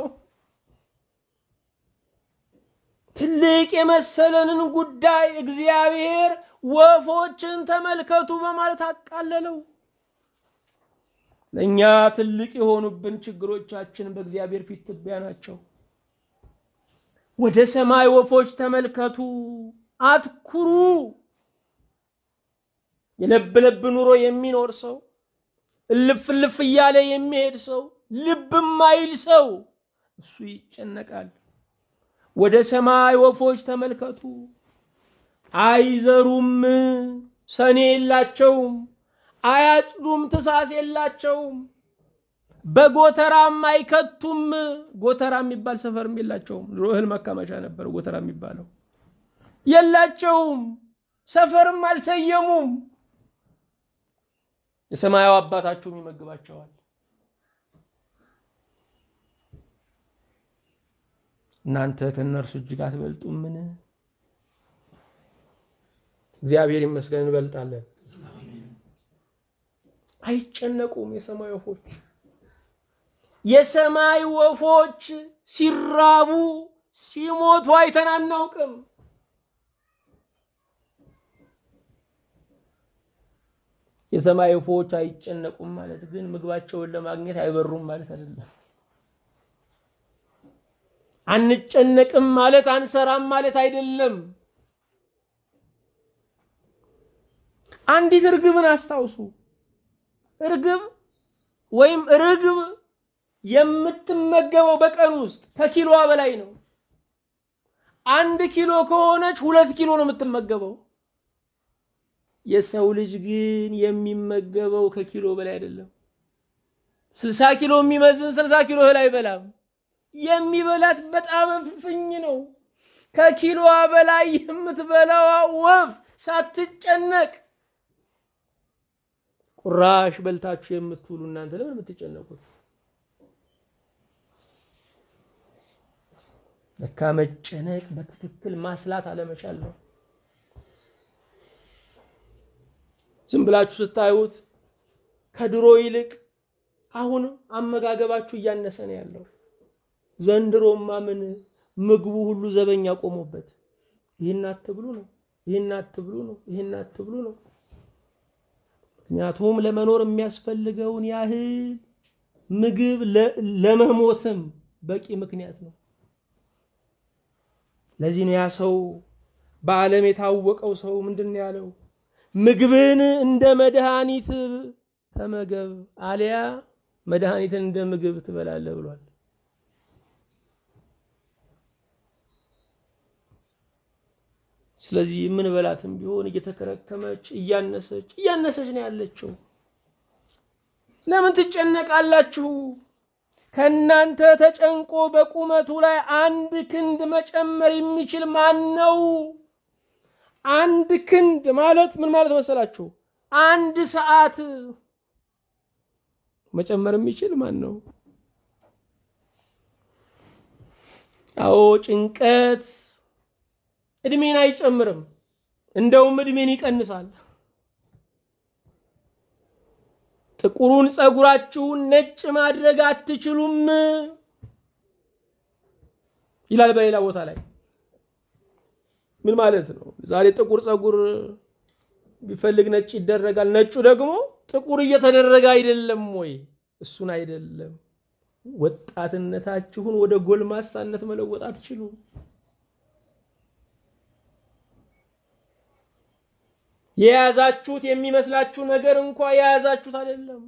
ትልቅ የመሰለንን ጉዳይ እግዚአብሔር ወፎችን ተመልከቱ በማለት አቃለለው። ለእኛ ትልቅ የሆኑብን ችግሮቻችን በእግዚአብሔር ፊት ትቢያ ናቸው። ወደ ሰማይ ወፎች ተመልከቱ፣ አትኩሩ። የለብ ለብ ኑሮ የሚኖር ሰው፣ እልፍ እልፍ እያለ የሚሄድ ሰው፣ ልብ ማይል ሰው እሱ ይጨነቃል። ወደ ሰማይ ወፎች ተመልከቱ። አይዘሩም፣ ሰኔ የላቸውም፣ አያጭዱም፣ ትሳስ የላቸውም፣ በጎተራም አይከቱም። ጎተራ የሚባል ሰፈርም የላቸውም። ድሮ እህል ማከማቻ ነበር ጎተራ የሚባለው። የላቸውም፣ ሰፈርም አልሰየሙም። የሰማዩ አባታችሁም ይመግባቸዋል። እናንተ ከእነርሱ እጅግ አትበልጡምን? እግዚአብሔር ይመስገን እንበልጣለን። አይጨነቁም። የሰማይ ወፎች የሰማይ ወፎች ሲራቡ ሲሞቱ አይተን አናውቅም። የሰማይ ወፎች አይጨነቁም ማለት ግን ምግባቸውን ለማግኘት አይበሩም ማለት አይደለም። አንጨነቅም ማለት አንሰራም ማለት አይደለም። አንዲት እርግብን አስታውሱ። እርግብ ወይም ርግብ የምትመገበው በቀን ውስጥ ከኪሎዋ በላይ ነው። አንድ ኪሎ ከሆነች ሁለት ኪሎ ነው የምትመገበው። የሰው ልጅ ግን የሚመገበው ከኪሎ በላይ አይደለም። ስልሳ ኪሎ የሚመዝን ስልሳ ኪሎ እህል አይበላም። የሚበላት በጣም እፍኝ ነው። ከኪሎዋ በላይ የምትበላዋ ወፍ ሳትጨነቅ ቁራሽ በልታችሁ የምትውሉ እናንተ ለምን የምትጨነቁት? ለካ መጨነቅ በትክክል ማስላት አለመቻል ነው። ዝም ብላችሁ ስታዩት ከድሮ ይልቅ አሁን አመጋገባችሁ እያነሰ ነው ያለው። ዘንድሮማ ምን ምግቡ ሁሉ ዘበኛ ቆሞበት ይህን አትብሉ ነው፣ ይህን አትብሉ ነው፣ ይህን አትብሉ ነው። ምክንያቱም ለመኖር የሚያስፈልገውን ያህል ምግብ ለመሞትም በቂ ምክንያት ነው። ለዚህ ነው ያ ሰው በዓለም የታወቀው ሰው ምንድን ያለው? ምግብን እንደ መድኃኒት ተመገብ አሊያ መድኃኒትን እንደ ምግብ ትበላለህ ብሏል። ስለዚህ የምንበላትም ቢሆን እየተከረከመች እያነሰች እያነሰች ነው ያለችው። ለምን ትጨነቃላችሁ? ከእናንተ ተጨንቆ በቁመቱ ላይ አንድ ክንድ መጨመር የሚችል ማን ነው? አንድ ክንድ ማለት ምን ማለት መሰላችሁ? አንድ ሰዓት መጨመር የሚችል ማን ነው? አዎ ጭንቀት እድሜን አይጨምርም፣ እንደውም እድሜን ይቀንሳል። ጥቁሩን ጸጉራችሁን ነጭ ማድረግ አትችሉም ይላል በሌላ ቦታ ላይ። ምን ማለት ነው? ዛሬ ጥቁር ጸጉር ቢፈልግ ነጭ ይደረጋል። ነጩ ደግሞ ጥቁር እየተደረገ አይደለም ወይ? እሱን አይደለም። ወጣትነታችሁን ወደ ጎልማሳነት መለወጥ አትችሉም። የያዛችሁት የሚመስላችሁ ነገር እንኳ የያዛችሁት አይደለም።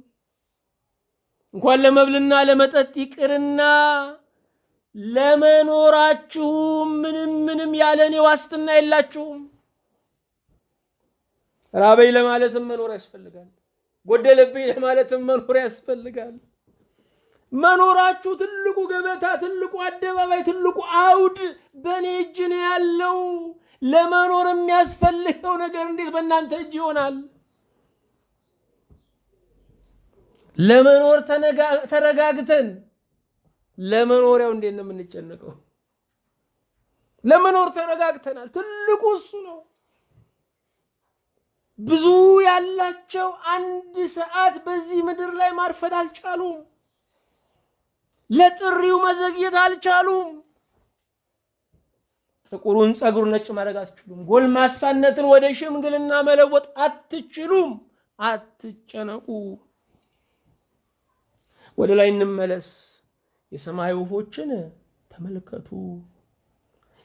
እንኳን ለመብልና ለመጠጥ ይቅርና ለመኖራችሁም ምንም ምንም ያለ እኔ ዋስትና የላችሁም። ራበይ ለማለትም መኖር ያስፈልጋል። ጎደለብኝ ለማለትም መኖር ያስፈልጋል። መኖራችሁ ትልቁ ገበታ፣ ትልቁ አደባባይ፣ ትልቁ አውድ በእኔ እጅ ነው ያለው። ለመኖር የሚያስፈልገው ነገር እንዴት በእናንተ እጅ ይሆናል? ለመኖር ተረጋግተን ለመኖሪያው እንዴት ነው የምንጨነቀው? ለመኖር ተረጋግተናል። ትልቁ እሱ ነው። ብዙ ያላቸው አንድ ሰዓት በዚህ ምድር ላይ ማርፈድ አልቻሉም። ለጥሪው መዘግየት አልቻሉም። ጥቁሩን ጸጉር ነጭ ማድረግ አትችሉም። ጎልማሳነትን ወደ ሽምግልና መለወጥ አትችሉም። አትጨነቁ። ወደ ላይ እንመለስ። የሰማይ ወፎችን ተመልከቱ።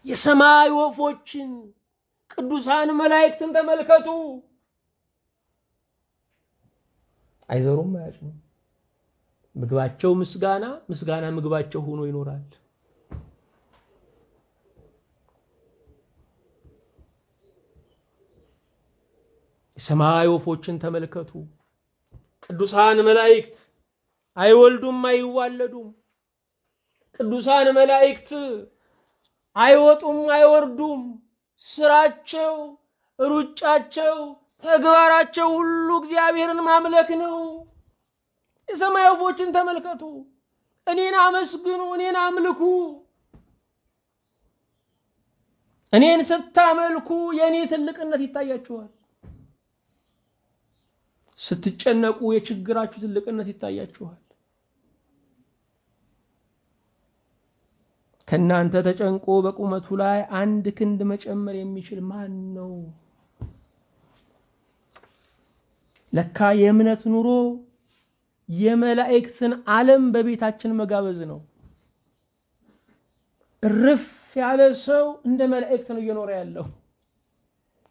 የሰማይ ወፎችን ቅዱሳን መላእክትን ተመልከቱ። አይዘሩም፣ አያጭዱም። ምግባቸው ምስጋና፣ ምስጋና ምግባቸው ሆኖ ይኖራል። የሰማይ ወፎችን ተመልከቱ። ቅዱሳን መላእክት አይወልዱም አይዋለዱም። ቅዱሳን መላእክት አይወጡም አይወርዱም። ስራቸው፣ ሩጫቸው፣ ተግባራቸው ሁሉ እግዚአብሔርን ማምለክ ነው። የሰማይ ወፎችን ተመልከቱ። እኔን አመስግኑ፣ እኔን አምልኩ። እኔን ስታመልኩ የእኔ ትልቅነት ይታያችኋል። ስትጨነቁ የችግራችሁ ትልቅነት ይታያችኋል። ከእናንተ ተጨንቆ በቁመቱ ላይ አንድ ክንድ መጨመር የሚችል ማን ነው? ለካ የእምነት ኑሮ የመላእክትን ዓለም በቤታችን መጋበዝ ነው። እርፍ ያለ ሰው እንደ መላእክት ነው እየኖረ ያለው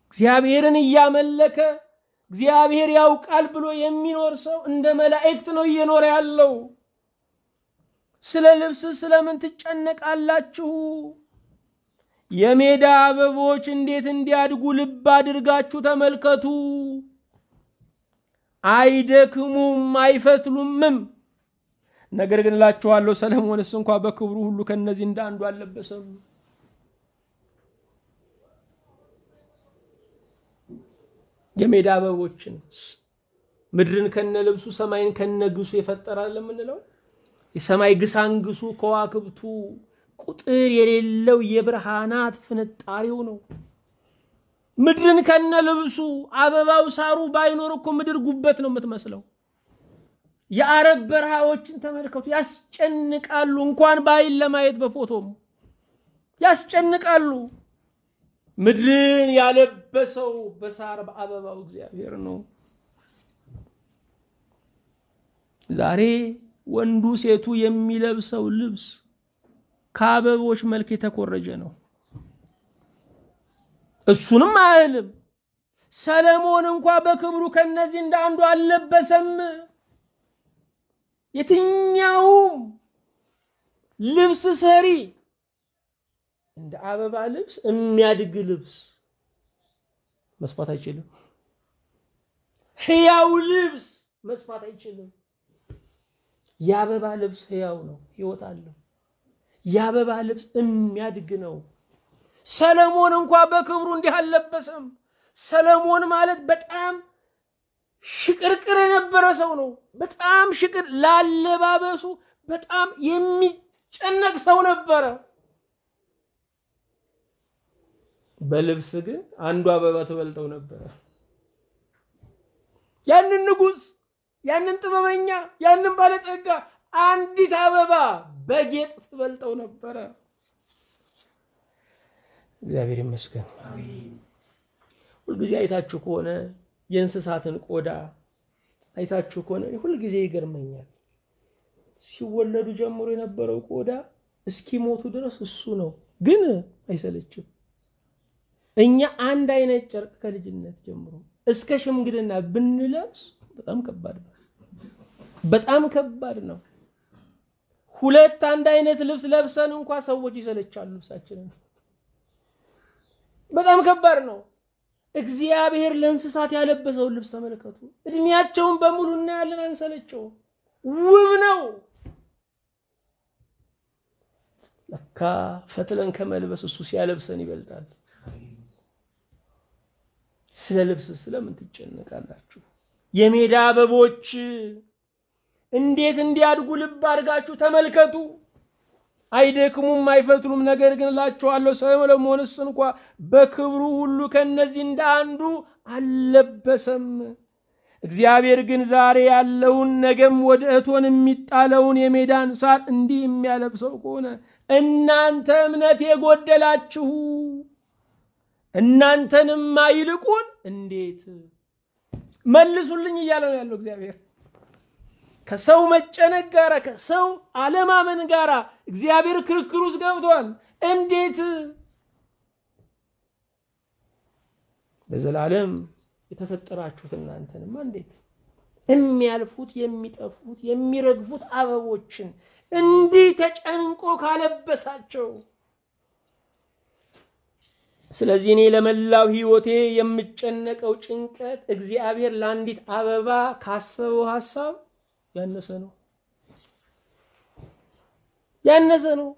እግዚአብሔርን እያመለከ እግዚአብሔር ያውቃል ብሎ የሚኖር ሰው እንደ መላእክት ነው እየኖረ ያለው። ስለ ልብስ ስለምን ትጨነቃላችሁ? የሜዳ አበቦች እንዴት እንዲያድጉ ልብ አድርጋችሁ ተመልከቱ። አይደክሙም፣ አይፈትሉምም። ነገር ግን እላችኋለሁ ሰለሞንስ እንኳ በክብሩ ሁሉ ከእነዚህ እንደ አንዱ አልለበሰም። የሜዳ አበቦችን ምድርን ከነ ልብሱ ሰማይን ከነ ግሱ የፈጠራል የምንለው የሰማይ ግሳንግሱ ከዋክብቱ ቁጥር የሌለው የብርሃናት ፍንጣሪው ነው። ምድርን ከነ ልብሱ አበባው ሳሩ ባይኖር እኮ ምድር ጉበት ነው የምትመስለው። የአረብ በረሃዎችን ተመልከቱ፣ ያስጨንቃሉ። እንኳን በአይን ለማየት በፎቶም ያስጨንቃሉ። ምድርን ያለበሰው በሳር በአበባው እግዚአብሔር ነው። ዛሬ ወንዱ ሴቱ የሚለብሰው ልብስ ከአበቦች መልክ የተኮረጀ ነው። እሱንም አይልም። ሰለሞን እንኳ በክብሩ ከነዚህ እንደ አንዱ አልለበሰም። የትኛውም ልብስ ሰሪ እንደ አበባ ልብስ የሚያድግ ልብስ መስፋት አይችልም። ህያው ልብስ መስፋት አይችልም። የአበባ ልብስ ህያው ነው፣ ህይወት አለው። የአበባ ልብስ የሚያድግ ነው። ሰለሞን እንኳ በክብሩ እንዲህ አልለበሰም። ሰለሞን ማለት በጣም ሽቅርቅር የነበረ ሰው ነው። በጣም ሽቅር ላለባበሱ በጣም የሚጨነቅ ሰው ነበረ። በልብስ ግን አንዱ አበባ ትበልጠው ነበረ። ያንን ንጉሥ፣ ያንን ጥበበኛ፣ ያንን ባለጠጋ አንዲት አበባ በጌጥ ትበልጠው ነበረ። እግዚአብሔር ይመስገን። ሁልጊዜ አይታችሁ ከሆነ የእንስሳትን ቆዳ አይታችሁ ከሆነ ሁልጊዜ ይገርመኛል። ሲወለዱ ጀምሮ የነበረው ቆዳ እስኪሞቱ ድረስ እሱ ነው፣ ግን አይሰለችም። እኛ አንድ አይነት ጨርቅ ከልጅነት ጀምሮ እስከ ሽምግልና ብንለብስ በጣም ከባድ ነው። በጣም ከባድ ነው። ሁለት አንድ አይነት ልብስ ለብሰን እንኳ ሰዎች ይሰለቻሉ ልብሳችንን። በጣም ከባድ ነው። እግዚአብሔር ለእንስሳት ያለበሰውን ልብስ ተመልከቱ። እድሜያቸውን በሙሉ እናያለን፣ አንሰለቸው። ውብ ነው። ለካ ፈትለን ከመልበስ እሱ ሲያለብሰን ይበልጣል። ስለ ልብስ ስለምን ትጨነቃላችሁ? የሜዳ አበቦች እንዴት እንዲያድጉ ልብ አድርጋችሁ ተመልከቱ። አይደክሙም፣ አይፈትሉም። ነገር ግን እላችኋለሁ ሰው ለመሆንስ እንኳ በክብሩ ሁሉ ከእነዚህ እንደ አንዱ አልለበሰም። እግዚአብሔር ግን ዛሬ ያለውን ነገም ወደ እቶን የሚጣለውን የሜዳን ሳር እንዲህ የሚያለብሰው ከሆነ እናንተ እምነት የጎደላችሁ እናንተንማ ይልቁን እንዴት መልሱልኝ እያለ ነው ያለው እግዚአብሔር። ከሰው መጨነቅ ጋር ከሰው አለማመን ጋር እግዚአብሔር ክርክር ውስጥ ገብቷል። እንዴት ለዘላለም የተፈጠራችሁት እናንተንማ እንዴት የሚያልፉት የሚጠፉት የሚረግፉት አበቦችን እንዲህ ተጨንቆ ካለበሳቸው ስለዚህ እኔ ለመላው ህይወቴ የምጨነቀው ጭንቀት እግዚአብሔር ለአንዲት አበባ ካሰበው ሀሳብ ያነሰ ነው ያነሰ ነው።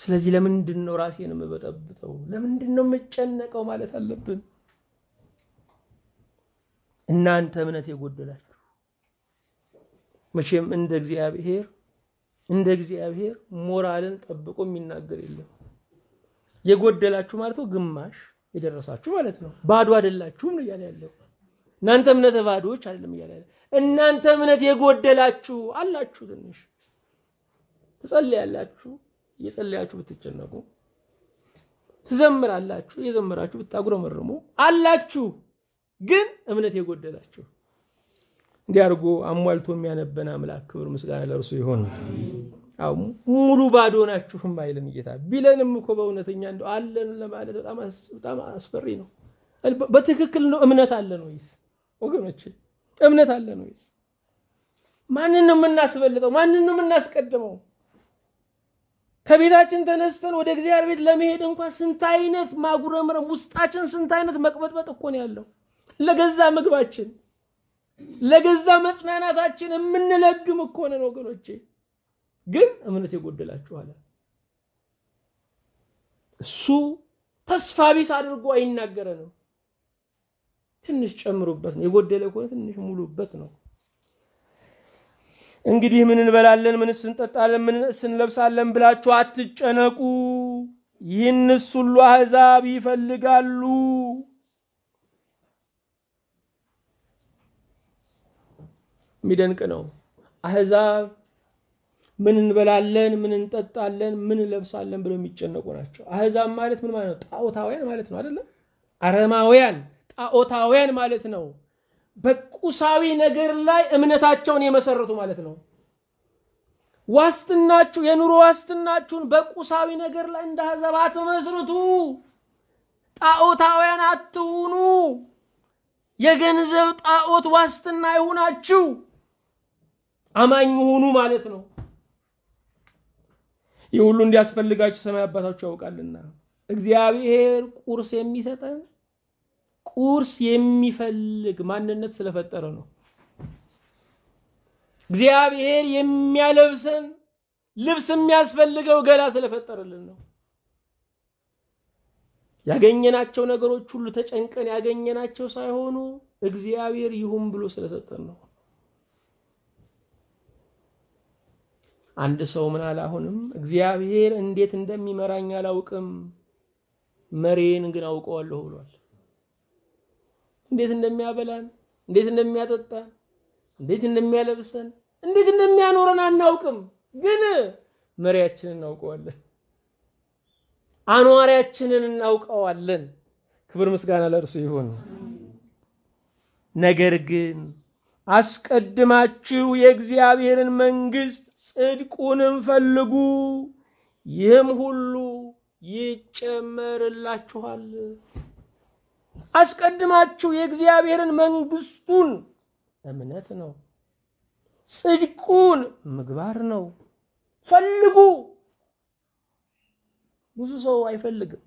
ስለዚህ ለምንድን ነው ራሴን የምበጠብጠው? ለምንድን ነው የምጨነቀው ማለት አለብን። እናንተ እምነት የጎደላችሁ መቼም እንደ እግዚአብሔር እንደ እግዚአብሔር ሞራልን ጠብቆ የሚናገር የለም። የጎደላችሁ ማለት ነው፣ ግማሽ የደረሳችሁ ማለት ነው። ባዶ አይደላችሁም ነው እያለ ያለው። እናንተ እምነት ባዶዎች አይደለም እያለ ያለ እናንተ እምነት የጎደላችሁ አላችሁ። ትንሽ ትጸልያላችሁ፣ እየጸለያችሁ ብትጨነቁ፣ ትዘምራላችሁ፣ እየዘምራችሁ ብታጉረመርሙ አላችሁ። ግን እምነት የጎደላችሁ እንዲህ አድርጎ አሟልቶ የሚያነበን አምላክ ክብር ምስጋና ለእርሱ ይሆን። ሙሉ ባዶ ናችሁም አይልም ጌታ። ቢለንም እኮ በእውነተኛ እንደ አለን ለማለት በጣም አስፈሪ ነው። በትክክል ነው እምነት አለን ወይስ ወገኖች፣ እምነት አለን ወይስ? ማንን ነው የምናስበልጠው? ማንን ነው የምናስቀድመው? ከቤታችን ተነስተን ወደ እግዚአብሔር ቤት ለመሄድ እንኳን ስንት አይነት ማጉረምረም ውስጣችን ስንት አይነት መቅበጥበጥ እኮ ነው ያለው። ለገዛ ምግባችን ለገዛ መጽናናታችን የምንለግም እኮ ነን ወገኖቼ። ግን እምነት አለ። እሱ ተስፋ ቢስ አድርጎ አይናገረንም። ትንሽ ጨምሩበት ነው። የጎደለ ከሆነ ትንሽ ሙሉበት ነው። እንግዲህ ምን እንበላለን፣ ምንስ እንጠጣለን፣ ምን እንለብሳለን ብላችሁ አትጨነቁ። ይህንስ ሁሉ አሕዛብ ይፈልጋሉ። የሚደንቅ ነው። አሕዛብ ምን እንበላለን፣ ምን እንጠጣለን፣ ምን እንለብሳለን ብለው የሚጨነቁ ናቸው። አህዛብ ማለት ምን ማለት ነው? ጣዖታውያን ማለት ነው አይደለም? አረማውያን ጣዖታውያን ማለት ነው። በቁሳዊ ነገር ላይ እምነታቸውን የመሰረቱ ማለት ነው። ዋስትናችሁ የኑሮ ዋስትናችሁን በቁሳዊ ነገር ላይ እንደ አህዛብ አትመስርቱ። ጣዖታውያን አትሁኑ። የገንዘብ ጣዖት ዋስትና ይሁናችሁ። አማኝ ሁኑ ማለት ነው። ይህ ሁሉ እንዲያስፈልጋችሁ ሰማይ አባታችሁ ያውቃልና እግዚአብሔር ቁርስ የሚሰጠን ቁርስ የሚፈልግ ማንነት ስለፈጠረ ነው። እግዚአብሔር የሚያለብሰን ልብስ የሚያስፈልገው ገላ ስለፈጠረልን ነው። ያገኘናቸው ነገሮች ሁሉ ተጨንቀን ያገኘናቸው ሳይሆኑ እግዚአብሔር ይሁን ብሎ ስለሰጠን ነው። አንድ ሰው ምን አለ? አሁንም እግዚአብሔር እንዴት እንደሚመራኝ አላውቅም፣ መሬን ግን አውቀዋለሁ ብሏል። እንዴት እንደሚያበላን፣ እንዴት እንደሚያጠጣን፣ እንዴት እንደሚያለብሰን፣ እንዴት እንደሚያኖረን አናውቅም፣ ግን መሪያችንን እናውቀዋለን፣ አኗሪያችንን እናውቀዋለን። ክብር ምስጋና ለእርሱ ይሁን። ነገር ግን አስቀድማችሁ የእግዚአብሔርን መንግሥት ጽድቁንም ፈልጉ፣ ይህም ሁሉ ይጨመርላችኋል። አስቀድማችሁ የእግዚአብሔርን መንግሥቱን እምነት ነው፣ ጽድቁን ምግባር ነው። ፈልጉ። ብዙ ሰው አይፈልግም።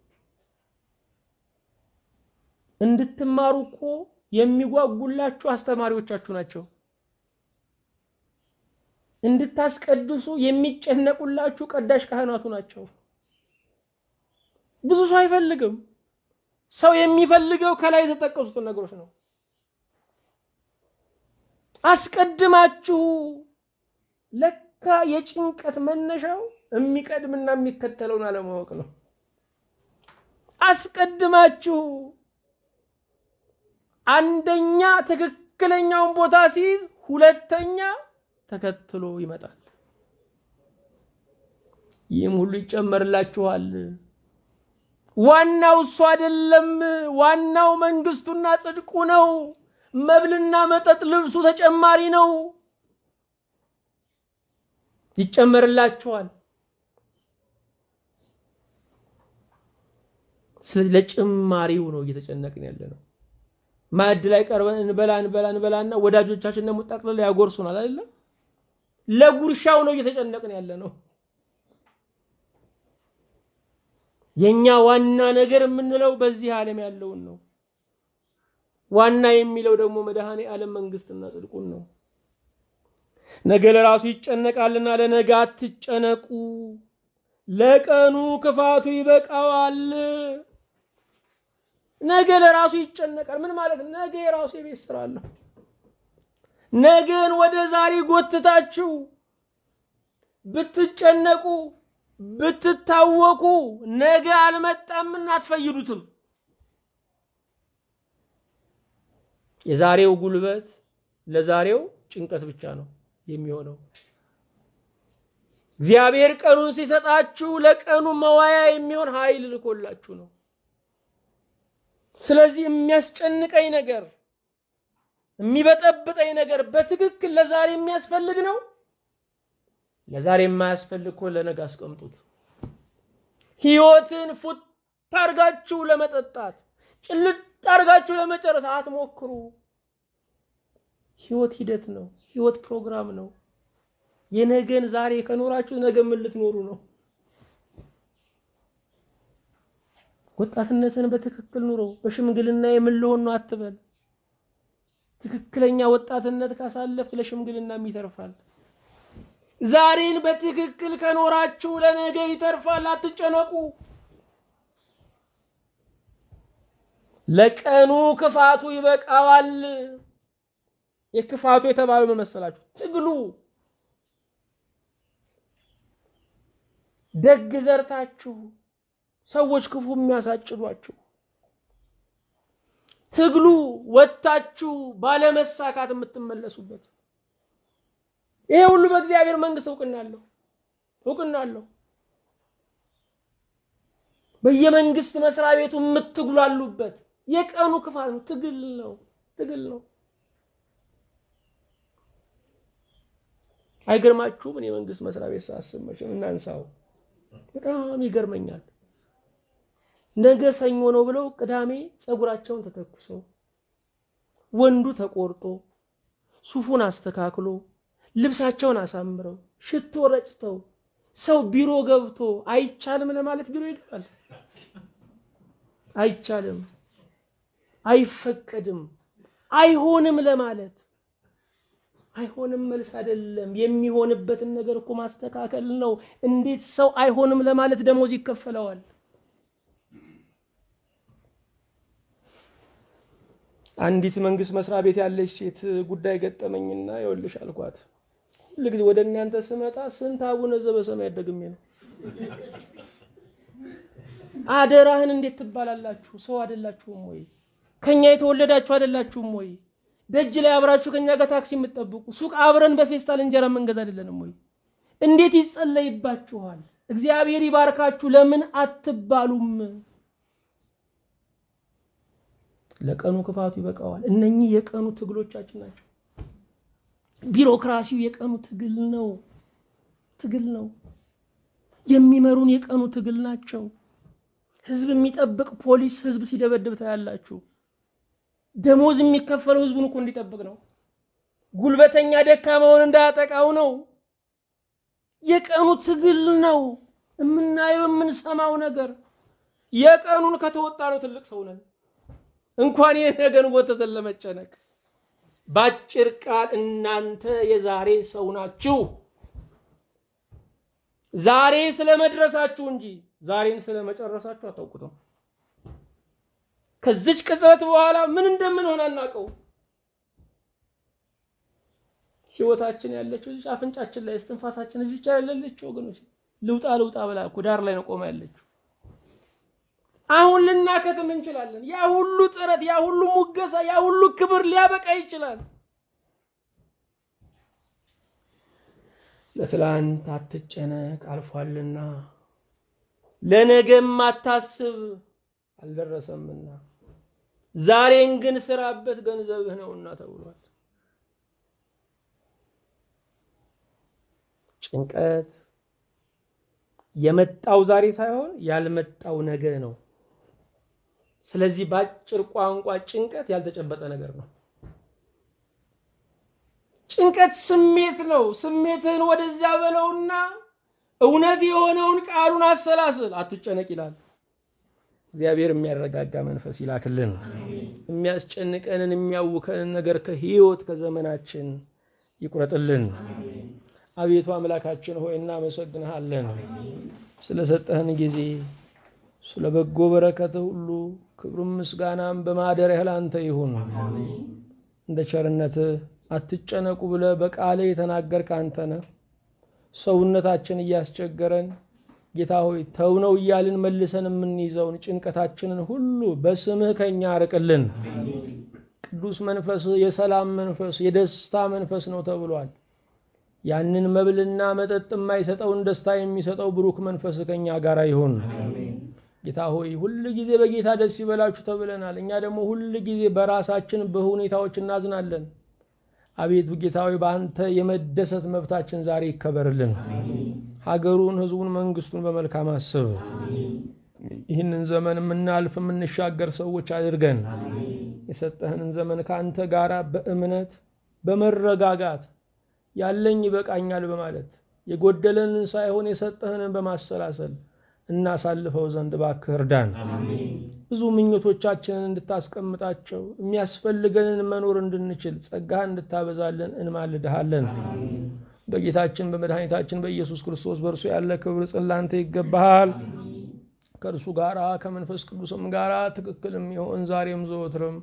እንድትማሩ እኮ የሚጓጉላችሁ አስተማሪዎቻችሁ ናቸው። እንድታስቀድሱ የሚጨነቁላችሁ ቀዳሽ ካህናቱ ናቸው። ብዙ ሰው አይፈልግም። ሰው የሚፈልገው ከላይ የተጠቀሱትን ነገሮች ነው። አስቀድማችሁ ለካ የጭንቀት መነሻው የሚቀድምና የሚከተለውን አለማወቅ ነው። አስቀድማችሁ አንደኛ ትክክለኛውን ቦታ ሲይዝ ሁለተኛ ተከትሎ ይመጣል። ይህም ሁሉ ይጨመርላችኋል። ዋናው እሱ አይደለም። ዋናው መንግስቱና ጽድቁ ነው። መብልና መጠጥ ልብሱ ተጨማሪ ነው፣ ይጨመርላችኋል። ስለዚህ ለጭማሪው ነው እየተጨነቅን ያለ ነው። ማዕድ ላይ ቀርበን እንበላ እንበላ እንበላና ወዳጆቻችን ደግሞ ጠቅልላ ያጎርሱናል አይደለም። ለጉርሻው ነው እየተጨነቅን ያለ ነው። የኛ ዋና ነገር የምንለው በዚህ ዓለም ያለውን ነው። ዋና የሚለው ደግሞ መድኃኔ ዓለም መንግስትና ጽድቁን ነው። ነገ ለራሱ ይጨነቃልና ለነገ አትጨነቁ፣ ለቀኑ ክፋቱ ይበቃዋል። ነገ ለራሱ ይጨነቃል። ምን ማለት ነገ የራሱ የቤት ስራ አለው። ነገን ወደ ዛሬ ጎትታችሁ ብትጨነቁ ብትታወቁ ነገ አልመጣምና አትፈይዱትም። የዛሬው ጉልበት ለዛሬው ጭንቀት ብቻ ነው የሚሆነው። እግዚአብሔር ቀኑን ሲሰጣችሁ ለቀኑ መዋያ የሚሆን ኃይል ልኮላችሁ ነው። ስለዚህ የሚያስጨንቀኝ ነገር የሚበጠብጠኝ ነገር በትክክል ለዛሬ የሚያስፈልግ ነው። ለዛሬ የማያስፈልግ እኮ ለነገ አስቀምጡት። ህይወትን ፉት ታርጋችሁ ለመጠጣት ጭልጥ ታርጋችሁ ለመጨረስ አትሞክሩ። ህይወት ሂደት ነው። ህይወት ፕሮግራም ነው። የነገን ዛሬ ከኖራችሁ ነገ ምን ልትኖሩ ነው? ወጣትነትን በትክክል ኑሮ በሽምግልና የምልሆን ነው አትበል። ትክክለኛ ወጣትነት ካሳለፍ ለሽምግልናም ይተርፋል። ዛሬን በትክክል ከኖራችሁ ለነገ ይተርፋል። አትጨነቁ። ለቀኑ ክፋቱ ይበቃዋል። የክፋቱ የተባለው መሰላችሁ? ትግሉ ደግ ዘርታችሁ ሰዎች ክፉ የሚያሳጭዷችሁ ትግሉ ወጥታችሁ ባለመሳካት የምትመለሱበት ይሄ ሁሉ በእግዚአብሔር መንግስት እውቅና አለው እውቅና አለው። በየመንግስት መስሪያ ቤቱ የምትጉላሉበት የቀኑ ክፋት ነው። ትግል ነው፣ ትግል ነው። አይገርማችሁም? እኔ መንግስት መስሪያ ቤት ሳስብ መቼም እናንሳው በጣም ይገርመኛል። ነገ ሰኞ ነው ብለው ቅዳሜ ፀጉራቸውን ተተኩሰው ወንዱ ተቆርጦ ሱፉን አስተካክሎ ልብሳቸውን አሳምረው ሽቶ ረጭተው ሰው ቢሮ ገብቶ አይቻልም ለማለት ቢሮ ይገባል። አይቻልም፣ አይፈቀድም፣ አይሆንም ለማለት አይሆንም መልስ አይደለም። የሚሆንበትን ነገር እኮ ማስተካከል ነው። እንዴት ሰው አይሆንም ለማለት ደሞዝ ይከፈለዋል? አንዲት መንግስት መስሪያ ቤት ያለች ሴት ጉዳይ ገጠመኝና ይኸውልሽ አልኳት፣ ሁልጊዜ ወደ እናንተ ስመጣ ስንት አቡነ ዘበሰማያት ደግሜ ነው አደራህን እንዴት ትባላላችሁ? ሰው አይደላችሁም ወይ? ከኛ የተወለዳችሁ አይደላችሁም ወይ? ደጅ ላይ አብራችሁ ከኛ ጋር ታክሲ የምትጠብቁ ሱቅ አብረን በፌስታል እንጀራ መንገዝ አይደለንም ወይ? እንዴት ይጸለይባችኋል? እግዚአብሔር ይባርካችሁ ለምን አትባሉም? ለቀኑ ክፋቱ ይበቃዋል። እነኚህ የቀኑ ትግሎቻችን ናቸው። ቢሮክራሲው የቀኑ ትግል ነው። ትግል ነው። የሚመሩን የቀኑ ትግል ናቸው። ህዝብ የሚጠብቅ ፖሊስ ህዝብ ሲደበድብ ታያላችሁ። ደሞዝ የሚከፈለው ህዝቡን እኮ እንዲጠብቅ ነው። ጉልበተኛ ደካማውን እንዳያጠቃው ነው። የቀኑ ትግል ነው። የምናየው የምንሰማው ነገር የቀኑን ከተወጣ ነው ትልቅ ሰው ነን። እንኳን የነገን ወተትን ለመጨነቅ በአጭር ቃል እናንተ የዛሬ ሰው ናችሁ። ዛሬ ስለመድረሳችሁ እንጂ ዛሬን ስለመጨረሳችሁ አታውቁትም። ከዚች ቅጽበት በኋላ ምን እንደምንሆን አናውቀው። ህይወታችን ያለችው እዚች አፍንጫችን ላይ እስትንፋሳችን እዚች ያለለችው ወገኖች፣ ልውጣ ልውጣ ብላ እኮ ዳር ላይ ነው ቆማ ያለችው። አሁን ልናከትም እንችላለን። ያ ሁሉ ጥረት፣ ያ ሁሉ ሙገሳ፣ ያ ሁሉ ክብር ሊያበቃ ይችላል። ለትላንት አትጨነቅ አልፏልና፣ ለነገም አታስብ አልደረሰምና፣ ዛሬን ግን ስራበት ገንዘብህ ነውና ተብሏል። ጭንቀት የመጣው ዛሬ ሳይሆን ያልመጣው ነገ ነው። ስለዚህ በአጭር ቋንቋ ጭንቀት ያልተጨበጠ ነገር ነው። ጭንቀት ስሜት ነው። ስሜትህን ወደዚያ በለውና እውነት የሆነውን ቃሉን አሰላስል፣ አትጨነቅ ይላል። እግዚአብሔር የሚያረጋጋ መንፈስ ይላክልን። የሚያስጨንቀንን የሚያውከንን ነገር ከህይወት ከዘመናችን ይቁረጥልን። አቤቱ አምላካችን ሆይ እናመሰግንሃለን ስለሰጠህን ጊዜ ስለ በጎ በረከት ሁሉ ክብሩም ምስጋናም ያህል አንተ ይሁን። እንደ ቸርነት አትጨነቁ ብለ በቃለ የተናገር አንተ ነ ሰውነታችን እያስቸገረን ጌታ ሆይ ተው ነው እያልን መልሰን የምንይዘውን ጭንቀታችንን ሁሉ በስምህ ከኛ አርቅልን። ቅዱስ መንፈስ የሰላም መንፈስ፣ የደስታ መንፈስ ነው ተብሏል። ያንን መብልና መጠጥ የማይሰጠውን ደስታ የሚሰጠው ብሩክ መንፈስ ከኛ ጋር ይሁን። ጌታ ሆይ ሁል ጊዜ በጌታ ደስ ይበላችሁ ተብለናል። እኛ ደግሞ ሁል ጊዜ በራሳችን በሁኔታዎች እናዝናለን። አቤቱ ጌታ ሆይ በአንተ የመደሰት መብታችን ዛሬ ይከበርልን። ሀገሩን፣ ህዝቡን፣ መንግስቱን በመልካም አስብ። ይህንን ዘመን የምናልፍ የምንሻገር ሰዎች አድርገን። የሰጠህንን ዘመን ከአንተ ጋር በእምነት በመረጋጋት ያለኝ ይበቃኛል በማለት የጎደለንን ሳይሆን የሰጠህንን በማሰላሰል እናሳልፈው ዘንድ እባክህ እርዳን። ብዙ ምኞቶቻችንን እንድታስቀምጣቸው የሚያስፈልገንን መኖር እንድንችል ጸጋህ እንድታበዛልን እንማልድሃለን። በጌታችን በመድኃኒታችን በኢየሱስ ክርስቶስ በእርሱ ያለ ክብር ጽላንተ ይገባሃል። ከእርሱ ጋር ከመንፈስ ቅዱስም ጋር ትክክልም ይሆን ዛሬም ዘወትርም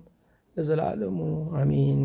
ለዘላለሙ አሚን።